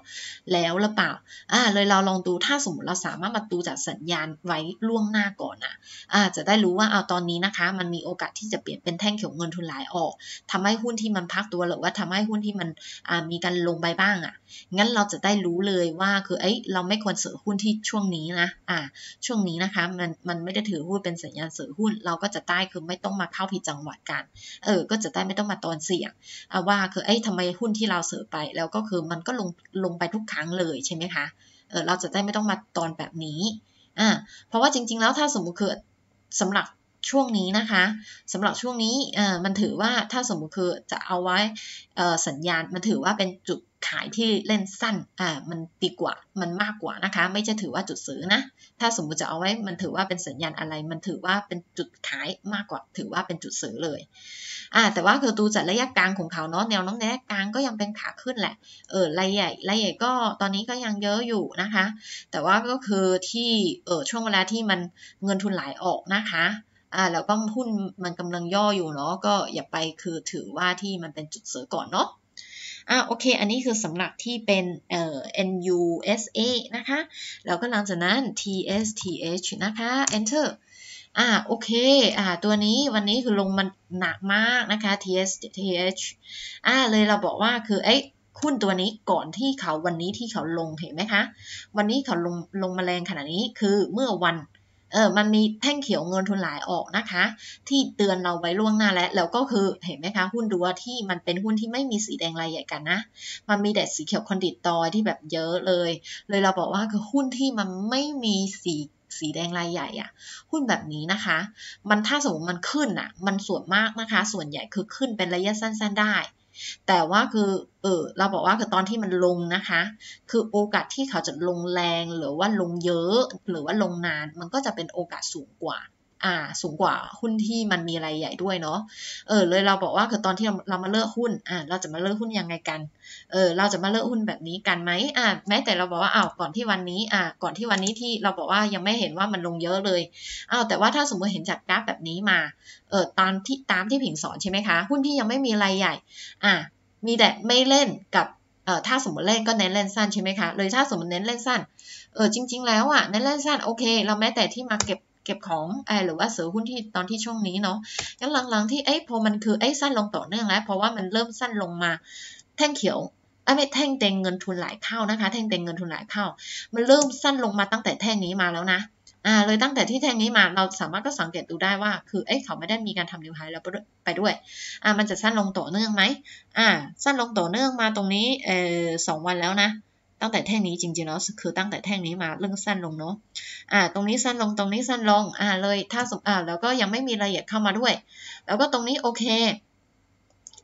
แล้วหรือเปล่าอ่าเลยเราลองดูถ้าสมมติเราสามารถมาดูจากสัญญาณไว้ล่วงหน้าก่อนอ่ะ อ่าจะได้รู้ว่าเอาตอนนี้นะคะ มันมีโอกาสที่จะเปลี่ยนเป็นแท่งเขียวเงินทุนไหลออก ทำให้หุ้นที่มันพักตัวหรือว่าทำให้หุ้นที่มันอ่ามีการลงไปบ้างอ่ะงั้นเราจะได้รู้เลยว่าคือเอ้ยเราไม่ควรซื้อหุ้นที่ช่วงนี้นะอ่า ช่วงนี้นะคะ มันมันไม่ได้ถือหุ้นเป็นสัญญาณซื้อหุ้น เราก็จะได้คือไม่ต้องมาเข้าผิดจังหวะกัน เออก็จะได้ไม่ต้องมาตอนเสี่ยงว่าาคือเอ้ยทำไมหุ้นที่เราเสือไป แล้วก็คือมันก็ลง ลงไปทุกครั้งเลย ใช่ไหมคะ เออเราจะได้ไม่ต้องมาตอนแบบนี้ อ่า เพราะว่าจริงๆ แล้วถ้าสมมติคือสำหรับช่วงนี้นะคะสำหรับช่วงนี้มันถือว่าถ้าสมมติคือจะเอาไว้สัญญาณมันถือว่าเป็นจุดขายที่เล่นสั้นอ่ามันดีกว่ามันมากกว่านะคะ ไม่ใช่ถือว่าจุดซื้อนะถ้าสมมุติจะเอาไว้มันถือว่าเป็นสัญญาณอะไร มันถือว่าเป็นจุดขายมากกว่าถือว่าเป็นจุดซื้อเลยอ่าแต่ว่าคือดูจากระยะกลางของเขาเนาะแนวน้องระยะกลางก็ยังเป็นขาขึ้นแหละเออรายใหญ่รายใหญ่ ก็ ตอนนี้ก็ยังเยอะอยู่นะคะ แต่ว่าก็คือที่เออช่วงเวลาที่มันเงินทุนไหลออกนะคะอ่าแล้วก็หุ้นมันกำลังย่ออยู่เนาะก็อย่าไปคือถือว่าที่มันเป็นจุดซื้อก่อนเนาะอ่าโอเคอันนี้คือสำหรับที่เป็นเอ่อ NUSA นะคะแล้วก็หลังจากนั้น TSTH นะคะ Enter อ่าโอเคอ่าตัวนี้วันนี้คือลงมันหนักมากนะคะ TSTH อ่าเลยเราบอกว่าคือเอ้หุ้นตัวนี้ก่อนที่เขาวันนี้ที่เขาลงเห็นไหมคะ วันนี้เขาลงลงมาแรงขนาดนี้คือเมื่อวันเออมันมีแท่งเขียวเงินทุนหลายออกนะคะ ที่เตือนเราไว้ล่วงหน้าแล้วแล้วก็คือเห็นไหมคะหุ้นดัวที่มันเป็นหุ้นที่ไม่มีสีแดงรายใหญ่กันนะ มันมีแต่สีเขียวคอนดิตตอยที่แบบเยอะเลย เลยเราบอกว่าคือหุ้นที่มันไม่มีสีสีแดงรายใหญ่อะหุ้นแบบนี้นะคะ มันถ้าสมมติมันขึ้นอะมันส่วนมากนะคะ ส่วนใหญ่คือขึ้นเป็นระยะสั้นๆได้แต่ว่าคือ เออ เราบอกว่าคือตอนที่มันลงนะคะ คือโอกาสที่เขาจะลงแรง หรือว่าลงเยอะ หรือว่าลงนาน มันก็จะเป็นโอกาสสูงกว่าอ่าสูงกว่าหุ้นที่มันมีรายใหญ่ด้วยเนาะเออเลยเราบอกว่าคือตอนที่เราเรามาเลิกหุ้นอ่าเราจะมาเลิกหุ้นยังไงกันเออเราจะมาเลิกหุ้นแบบนี้กันไหมอ่าแม้แต่เราบอกว่าอ้าวก่อนที่วันนี้อ่าก่อนที่วันนี้ที่เราบอกว่ายังไม่เห็นว่ามันลงเยอะเลยอ้าวแต่ว่าถ้าสมมติเห็นจากกราฟแบบนี้มาเออตามที่ตามที่ผิงสอนใช่ไหมคะ หุ้นที่ยังไม่มีรายใหญ่ อ่ามีแต่ไม่เล่นกับเออถ้าสมมติเล่นก็เน้นเล่นสั้นใช่ไหมคะเลยถ้าสมมติเน้นเล่นสั้นเออจริง ๆ แล้วอ่ะเน้นเล่นสั้นโอเคเราแม้แต่ที่มาเก็บเก็บของไอหรือว่าซื้อหุ้นที่ตอนที่ช่วงนี้เนาะงั้นหลังๆที่ไอ้พอมันคือไอ้สั้นลงต่อเนื่องแล้ว เพราะว่ามันเริ่มสั้นลงมา แท่งเขียวไม่แท่งเต็งเงินทุนหลายเข้านะคะ แท่งเต็งเงินทุนหลายเข้า มันเริ่มสั้นลงมาตั้งแต่แท่งนี้มาแล้วนะ อ่า เลยตั้งแต่ที่แท่งนี้มา เราสามารถก็สังเกตดูได้ว่า คือเอ้เขาไม่ได้มีการทำนิวไฮแล้วไปด้วย อ่า มันจะสั้นลงต่อเนื่องไหม อ่า สั้นลงต่อเนื่องมาตรงนี้ เออสองวันแล้วนะตั้งแต่แท่งนี้จริงๆแล้วคือตั้งแต่แท่งนี้มาเรื่องสั้นลงเนาะ อ่า ตรงนี้สั้นลงตรงนี้สั้นลง อ่าเลยถ้าสม อ่าแล้วก็ยังไม่มีรายละเอียดเข้ามาด้วย แล้วก็ตรงนี้โอเค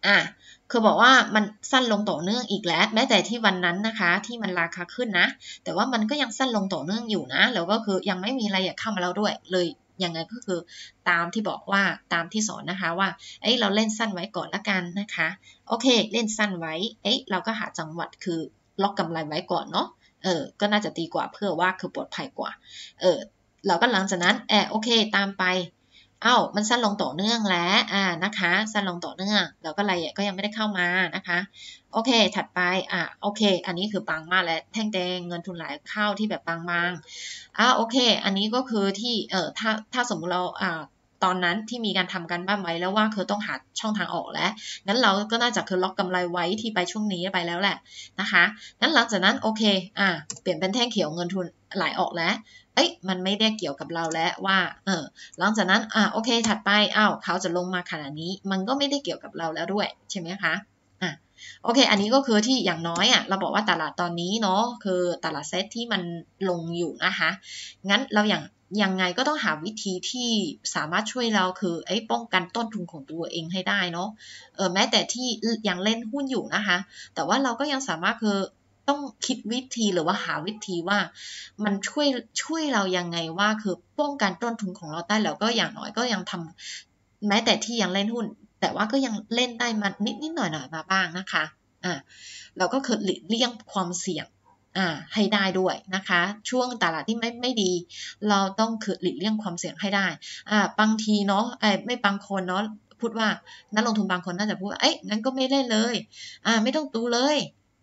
อ่าคือบอกว่ามันสั้นลงต่อเนื่องอีกแล้ว แม้แต่ที่วันนั้นนะคะ ที่มันราคาขึ้นนะแต่ว่ามันก็ยังสั้นลงต่อเนื่องอยู่นะแล้วก็คือยังไม่มีรายละเอียดเข้ามาแล้วด้วย เลยยังไงก็คือตามที่บอกว่าตามที่สอนนะคะว่า เอ้ยเราเล่นสั้นไว้ก่อนละกันนะคะโอเคเล่นสั้นไว้ เอ้ยเราก็หาจังหวัดคือล็อกกำไรไว้ก่อนเนาะ เออ ก็น่าจะดีกว่าเพื่อว่าคือปลอดภัยกว่า เออ เราก็หลังจากนั้นแอบโอเค ตามไป เอา้ามันสั้นลงต่อเนื่องแล้วอ่า นะคะ สั้นลงต่อเนื่องแล้วก็อะไรก็ยังไม่ได้เข้ามานะคะ โอเค ถัดไป อ่าโอเค อันนี้คือปังมากและแท่งแดงเงินทุนไหลเข้าที่แบบปังมางอ่าโอเค อันนี้ก็คือที่ เอ่อถ้า ถ้าสมมุติเรา อ่าตอนนั้นที่มีการทำการบ้านไว้แล้วว่าเธอต้องหาช่องทางออกแล้วงั้นเราก็น่าจะคือล็อกกำไรไว้ที่ไปช่วงนี้ไปแล้วแหละนะคะ งั้นหลังจากนั้นโอเค อ่า เปลี่ยนเป็นแท่งเขียวเงินทุนไหลออกแล้วเอ้ยมันไม่ได้เกี่ยวกับเราแล้วว่า เออหลังจากนั้น อ่าโอเค ถัดไปอ้าวเขาจะลงมาขนาดนี้ มันก็ไม่ได้เกี่ยวกับเราแล้วด้วยใช่ไหมคะ อ่ะ โอเค อันนี้ก็คือที่อย่างน้อยอ่ะ เราบอกว่าตลาดตอนนี้เนาะ คือตลาดเซ็ตที่มันลงอยู่นะคะ งั้นเราอย่างยังไงก็ต้องหาวิธีที่สามารถช่วยเราคือ ไอ้ป้องกันต้นทุนของตัวเองให้ได้เนาะเออแม้แต่ที่ยังเล่นหุ้นอยู่นะคะ แต่ว่าเราก็ยังสามารถคือ ต้องคิดวิธีหรือว่าหาวิธีว่า มันช่วยช่วยเรายังไงว่าคือป้องกันต้นทุนของเราได้แล้วก็อย่างน้อยก็ยังทำ แม้แต่ที่ยังเล่นหุ้น แต่ว่าก็ยังเล่นได้มันนิดนิดหน่อยหน่อยมาบ้างนะคะอ่าเราก็คือหลีกเลี่ยงความเสี่ยงให้ได้ด้วยนะคะ ช่วงตลาดที่ไม่ไม่ดี เราต้องคือหลีกเลี่ยงความเสี่ยงให้ได้บางทีเนาะไม่บางคนเนาะพูดว่านักลงทุนบางคนน่าจะพูดเอ๊ะงั้นก็ไม่เล่นเลยอ่าไม่ต้องดูเลย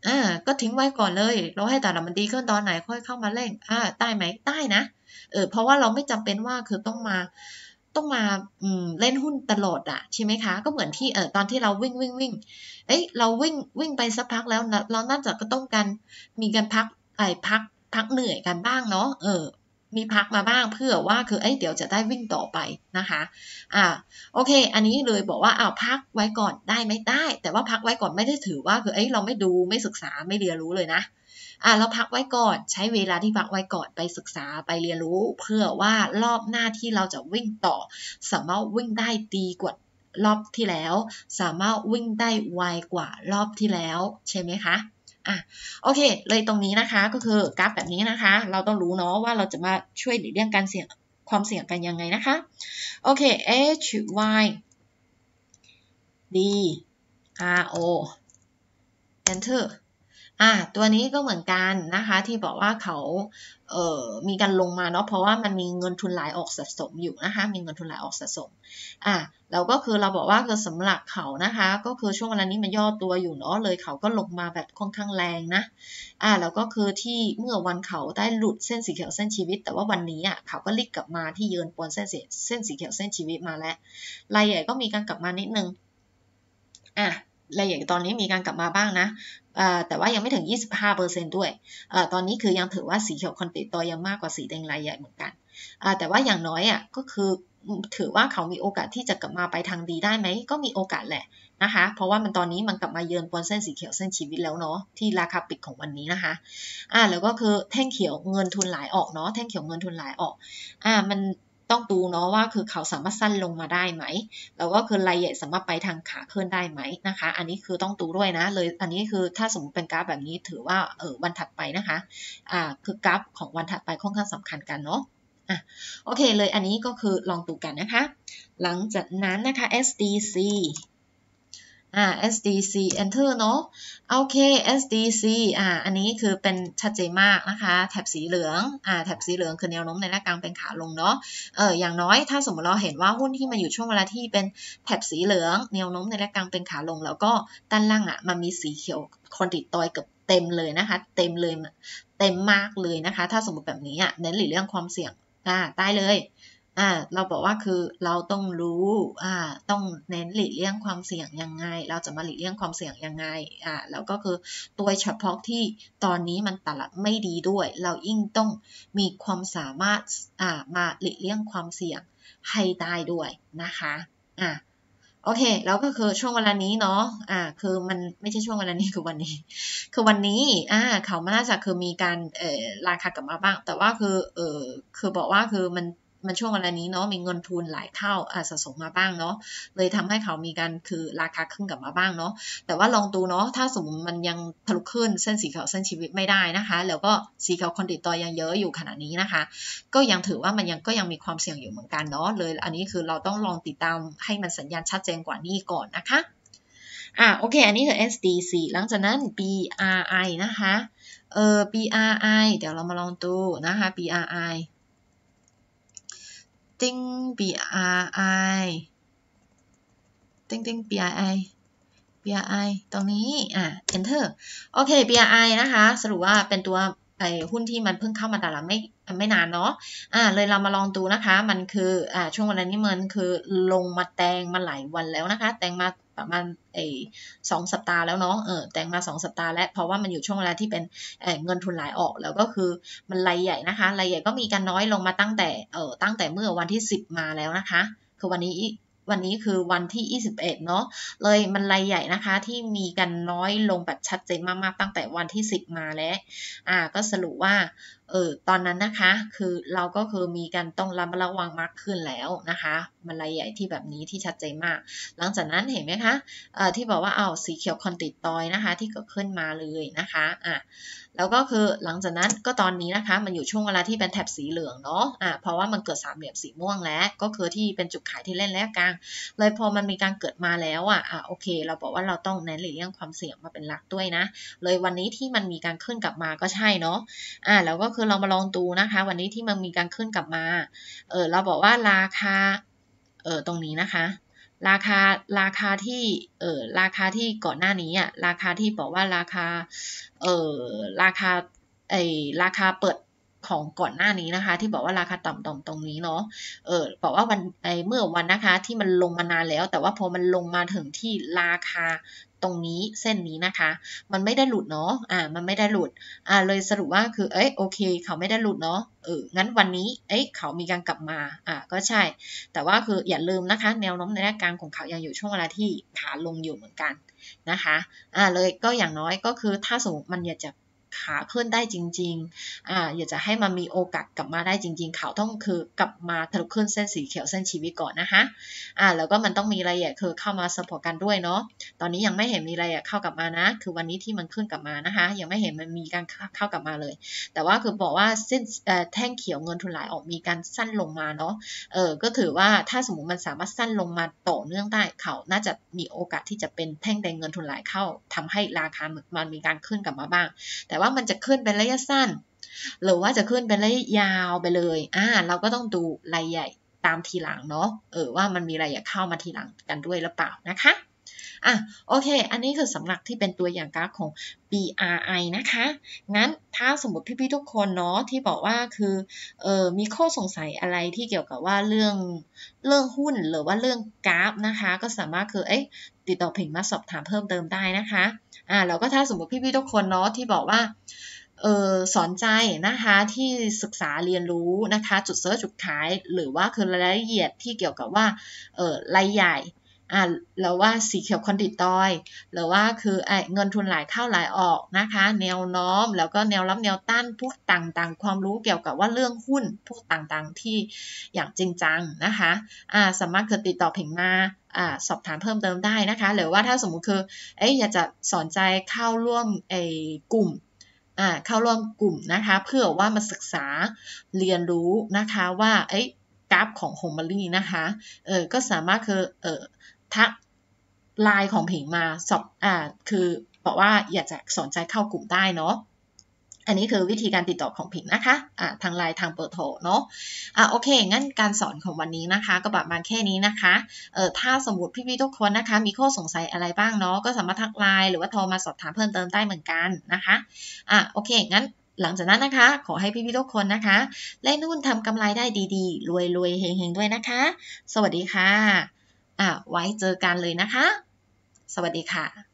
อ่าก็ทิ้งไว้ก่อนเลย เราให้ตลาดมันดีขึ้น ตอนไหน ค่อยเข้ามาเล่นอ่าได้ไหมได้นะเออเพราะว่าเราไม่จำเป็นว่าคือต้องมาต้องมาเล่นหุ้นตลอดอะใช่ไหมคะก็เหมือนที่เออตอนที่เราวิ่งวิ่งวิ่ง เอ้ยเราวิ่งวิ่งไปสักพักแล้วเราน่าจะก็ต้องการมีการพักไอพักพักเหนื่อยกันบ้างเนาะเออ มีพักมาบ้างเพื่อว่าคือเอ้ยเดี๋ยวจะได้วิ่งต่อไปนะคะ อ่าโอเค อันนี้เลยบอกว่าอ้าวพักไว้ก่อนได้ไม่ได้ แต่ว่าพักไว้ก่อนไม่ได้ถือว่าคือเอ้ยเราไม่ดูไม่ศึกษาไม่เรียนรู้เลยนะอ่ะเราพักไว้ก่อนใช้เวลาที่พักไว้ก่อนไปศึกษาไปเรียนรู้ เพื่อว่ารอบหน้าที่เราจะวิ่งต่อ สามารถวิ่งได้ดีกว่ารอบที่แล้ว สามารถวิ่งได้ไวกว่ารอบที่แล้วใช่ไหมคะอ่ะโอเค เลยตรงนี้นะคะก็คือกราฟแบบนี้นะคะ เราต้องรู้เนาะว่าเราจะมาช่วยหนเรื่องการเสี่ยงความเสี่ยงกันยังไงนะคะ โอเค h y d r o enter อ่าตัวนี้ก็เหมือนกันนะคะที่บอกว่าเขาเอ่อมีการลงมาเนาะเพราะว่ามันมีเงินทุนหลายออกสะสมอยู่นะคะมีเงินทุนหลายออกสะสมอ่าเราก็คือเราบอกว่าคือสำหรับเขานะคะ ก็คือช่วงเวลานี้มันย่อตัวอยู่เนาะเลยเขาก็ลงมาแบบค่อนข้างแรงนะอ่าแล้วก็คือที่เมื่อวันเขาได้หลุดเส้นสีเขียวเส้นชีวิต แต่ว่าวันนี้อ่ะเขาก็ลิกกลับมาที่เยือนปนเส้นสีเส้นสีเขียวเส้นชีวิตมาแล้วรายใหญ่ก็มีการกลับมานิดนึงอ่ะรายใหญ่ตอนนี้มีการกลับมาบ้างนะแต่ว่ายังไม่ถึง 25%ด้วยอตอนนี้คือยังถือว่าสีเขียวคอนติตตยังมากกว่าสีแดงลายใหญ่เหมือนกัน แต่ว่าอย่างน้อยอ่ะก็คือถือว่าเขามีโอกาสที่จะกลับมาไปทางดีได้ไหมก็มีโอกาสแหละนะคะ เพราะว่ามันตอนนี้มันกลับมาเยือนบนเส้นสีเขียวเส้นชีวิตแล้วเนาะที่ราคาปิดของวันนี้นะคะอ่าแล้วก็คือแท่งเขียวเงินทุนไหลออกเนาะแท่งเขียวเงินทุนไหลออกอ่ามันต้องดูเนาะว่าคือเขาสามารถสั้นลงมาได้ไหม แล้วก็คือรายละเอียดสามารถไปทางขาขึ้นได้ไหมนะคะ อันนี้คือต้องดูด้วยนะเลยอันนี้คือถ้าสมมติเป็นกราฟแบบนี้ถือว่าเออวันถัดไปนะคะอ่าคือกราฟของวันถัดไปค่อนข้างสำคัญกันเนาะอ่ะโอเคเลยอันนี้ก็คือลองดูกันนะคะ หลังจากนั้นนะคะ SDC อ่า SDC Enter เนาะโอเค SDC อ่าอันนี้คือเป็นชัดเจนมากนะคะแถบสีเหลืองอ่าแถบสีเหลืองคือแนวโน้มในหน้ากลางเป็นขาลงเนาะเอออย่างน้อยถ้าสมมติเราเห็นว่าหุ้นที่มาอยู่ช่วงเวลาที่เป็นแถบสีเหลือง แนวโน้มในหน้ากลางเป็นขาลง แล้วก็ด้านล่างอ่ะมันมีสีเขียวคอนดิตตอยกับเต็มเลยนะคะ เต็มเลยเต็มมากเลยนะคะ ถ้าสมมติแบบนี้อ่ะเน้นหลีกเลี่ยงความเสี่ยงอ่าใต้เลยเราบอกว่าคือเราต้องรู้ต้องเน้นหลีกเลี่ยงความเสี่ยงยังไง เราจะมาหลีกเลี่ยงความเสี่ยงยังไงแล้วก็คือตัวเฉพาะที่ตอนนี้มันตลาดไม่ดีด้วย เรายิ่งต้องมีความสามารถมาหลีกเลี่ยงความเสี่ยงให้ได้ด้วยนะคะอ่าโอเค แล้วก็คือช่วงเวลานี้เนาะอ่าคือมันไม่ใช่ช่วงเวลานี้คือวันนี้ คือวันนี้อ่าเขามาน่าจะคือมีการเอ่อราคากลับมาบ้าง แต่ว่าคือเอ่อคือบอกว่าคือมันมันช่วงเวลานี้เนาะมีเงินทุนหลายเท่าอาสะสมมาบ้างเนาะเลยทำให้เขามีการคือราคาขึ้นกลับมาบ้างเนาะแต่ว่าลองดูเนาะถ้าสมมติมันยังทะลุขึ้นเส้นสีขาวเส้นชีวิตไม่ได้นะคะแล้วก็สีขาวคอนดิตตอยังเยอะอยู่ขณะนี้นะคะ ก็ยังถือว่ามันยังก็ยังมีความเสี่ยงอยู่เหมือนกันเนาะเลยอันนี้คือเราต้องลองติดตามให้มันสัญญาณชัดเจนกว่านี้ก่อนนะคะอ่าโอเคอันนี้คือ SDC หลังจากนั้น BRI นะคะเออ BRI เดี๋ยวเรามาลองดูนะคะ BRI ติ้ง bri ติ้งติ้ง bri bri ตรงนี้อ่ะ enter โอเค bri นะคะ สรุปว่าเป็นตัวไอ้หุ้นที่มันเพิ่งเข้ามาตลาดไม่ไม่นานเนาะอ่าเลยเรามาลองดูนะคะ มันคืออ่าช่วงวันนี้มันคือลงมาแตงมาหลายวันแล้วนะคะแตงมาประมาณไอ้สองสัปดาห์แล้วเนาะเออแต่งมาสองสัปดาห์แล้ว เพราะว่ามันอยู่ช่วงเวลาที่เป็นเงินทุนไหลออก แล้วก็คือมันรายใหญ่นะคะรายใหญ่ก็มีการน้อยลงมาตั้งแต่เออตั้งแต่เมื่อวันที่สิบมาแล้วนะคะคือวันนี้วันนี้คือวันที่21เนาะเลยมันรายใหญ่นะคะ ที่มีกันน้อยลงแบบชัดเจนมากๆตั้งแต่วันที่ 10 มาแล้วอ่า ก็สรุปว่าเออตอนนั้นนะคะ คือเราก็คือมีการต้องระมัดระวังมากขึ้นแล้วนะคะ มันรายใหญ่ที่แบบนี้ที่ชัดเจนมาก หลังจากนั้นเห็นไหมคะเอ่อที่บอกว่าเอาสีเขียวคอนติดตอยนะคะ ที่เกิดขึ้นมาเลยนะคะอ่ะแล้วก็คือหลังจากนั้นก็ตอนนี้นะคะ มันอยู่ช่วงเวลาที่เป็นแถบสีเหลืองเนาะอ่าเพราะว่ามันเกิดสามเหลี่ยมสีม่วงแล้วก็คือที่เป็นจุดขายที่เล่นและกลาง เลยพอมันมีการเกิดมาแล้วอ่ะอ่ะโอเค เราบอกว่าเราต้องเน้นหลีกเลี่ยงความเสี่ยงมาเป็นหลักด้วยนะ เลยวันนี้ที่มันมีการขึ้นกลับมาก็ใช่เนาะ อ่ะแล้วก็คือเรามาลองดูนะคะ วันนี้ที่มันมีการขึ้นกลับมา เออเราบอกว่าราคาเออตรงนี้นะคะราคาราคาที่เออราคาที่ก่อนหน้านี้อ่ะราคาที่บอกว่าราคา เออราคาไอราคาเปิดของก่อนหน้านี้นะคะ ที่บอกว่าราคาต่ำตรงตรงนี้เนาะเออบอกว่าวันไอเมื่อวันนะคะที่มันลงมานานแล้ว แต่ว่าพอมันลงมาถึงที่ราคาตรงนี้เส้นนี้นะคะมันไม่ได้หลุดเนาะอ่ามันไม่ได้หลุดอ่าเลยสรุปว่าคือเอ้ยโอเคเขาไม่ได้หลุดเนาะเอองั้นวันนี้เอ้ยเขามีการกลับมาอ่าก็ใช่ แต่ว่าคืออย่าลืมนะคะ แนวโน้มในแ้านการของเขายังอยู่ช่วงเวลาที่ขาลงอยู่เหมือนกันนะคะอ่าเลยก็อย่างน้อยก็คือถ้าสมมติมันอยากจะขาขึ้นได้จริงๆอ่าอยากจะให้มันมีโอกาสกลับมาได้จริงๆ เขาต้องคือกลับมาทะลุขึ้นเส้นสีเขียวเส้นชีวิตก่อนนะคะอ่าแล้วก็มันต้องมีรายละเอียดคือเข้ามาสปอร์ตกันด้วยเนาะ ตอนนี้ยังไม่เห็นมีรายละเอียดเข้ากลับมานะ คือวันนี้ที่มันขึ้นกลับมานะคะยังไม่เห็นมันมีการเข้ากลับมาเลย แต่ว่าคือบอกว่าเส้นแท่งเขียวเงินทุนไหลออกมีการสั้นลงมาเนาะ เออก็ถือว่าถ้าสมมติมันสามารถสั้นลงมาต่อเนื่องได้เขาน่าจะมีโอกาสที่จะเป็นแท่งแดงเงินทุนไหลเข้าทำให้ราคา มันมีการขึ้นกลับมาบ้าง แต่ว่ามันจะขึ้นเป็นระยะสั้น หรือว่าจะขึ้นเป็นระยะยาวไปเลย อ่า เราก็ต้องดูรายใหญ่ตามทีหลังเนาะ เออว่ามันมีรายใหญ่เข้ามาทีหลังกันด้วยหรือเปล่านะคะอ่ะโอเคอันนี้คือสำหรับที่เป็นตัวอย่างกราฟของ BRI นะคะงั้นถ้าสมมติพี่ๆทุกคนเนาะที่บอกว่าคือเออมีข้อสงสัยอะไรที่เกี่ยวกับว่าเรื่องเรื่องหุ้นหรือว่าเรื่องกราฟนะคะก็สามารถคือเอ๊ะติดต่อผิงมาสอบถามเพิ่มเติมได้นะคะอ่าแล้วก็ถ้าสมมติพี่ๆทุกคนเนาะที่บอกว่าออสอนใจนะคะที่ศึกษาเรียนรู้นะคะจุดเซิร์ชจุดขายหรือว่าคือรายละเอียดที่เกี่ยวกับว่าเออรายใหญ่อ่าเราว่าสีเขียวคอนดิตอยหรือว่าคือไอเงินทุนไหลเข้าไหลออกนะคะ แนวน้อมแล้วก็แนวรับแนวต้านพวกต่างๆความรู้เกี่ยวกับว่าเรื่องหุ้นพวกต่างๆที่อย่างจริงจังนะคะอ่าสามารถคือติดต่อเพ่งมาอ่าสอบถามเพิ่มเติมได้นะคะ หรือว่าถ้าสมมุติคือเอ๊ยอยากจะสนใจเข้าร่วมไอ้กลุ่มอ่าเข้าร่วมกลุ่มนะคะ เพื่อว่ามาศึกษาเรียนรู้นะคะว่าเอ๊ยกราฟของโฮมารีนะคะเออ ก็สามารถคือเออทักไลน์ของผิงมาสอบอ่าคือบอกว่าอยากจะสนใจเข้ากลุ่มได้เนาะอันนี้คือวิธีการติดต่อของผิงนะคะอ่าทางไลน์ทางเปิดโทรเนาะอ่าโอเคงั้นการสอนของวันนี้นะคะ ก็ประมาณแค่นี้นะคะเอ่อถ้าสมมติพี่ๆทุกคนนะคะ มีข้อสงสัยอะไรบ้างเนาะก็สามารถทักไลน์หรือว่าโทรมาสอบถามเพิ่มเติมได้เหมือนกันนะคะอ่าโอเคงั้นหลังจากนั้นนะคะ ขอให้พี่ๆทุกคนนะคะเละนุ่นทำกำไรได้ดี ๆ รวยๆเฮงๆด้วยนะคะ สวัสดีค่ะอ่ะไว้เจอกันเลยนะคะ สวัสดีค่ะ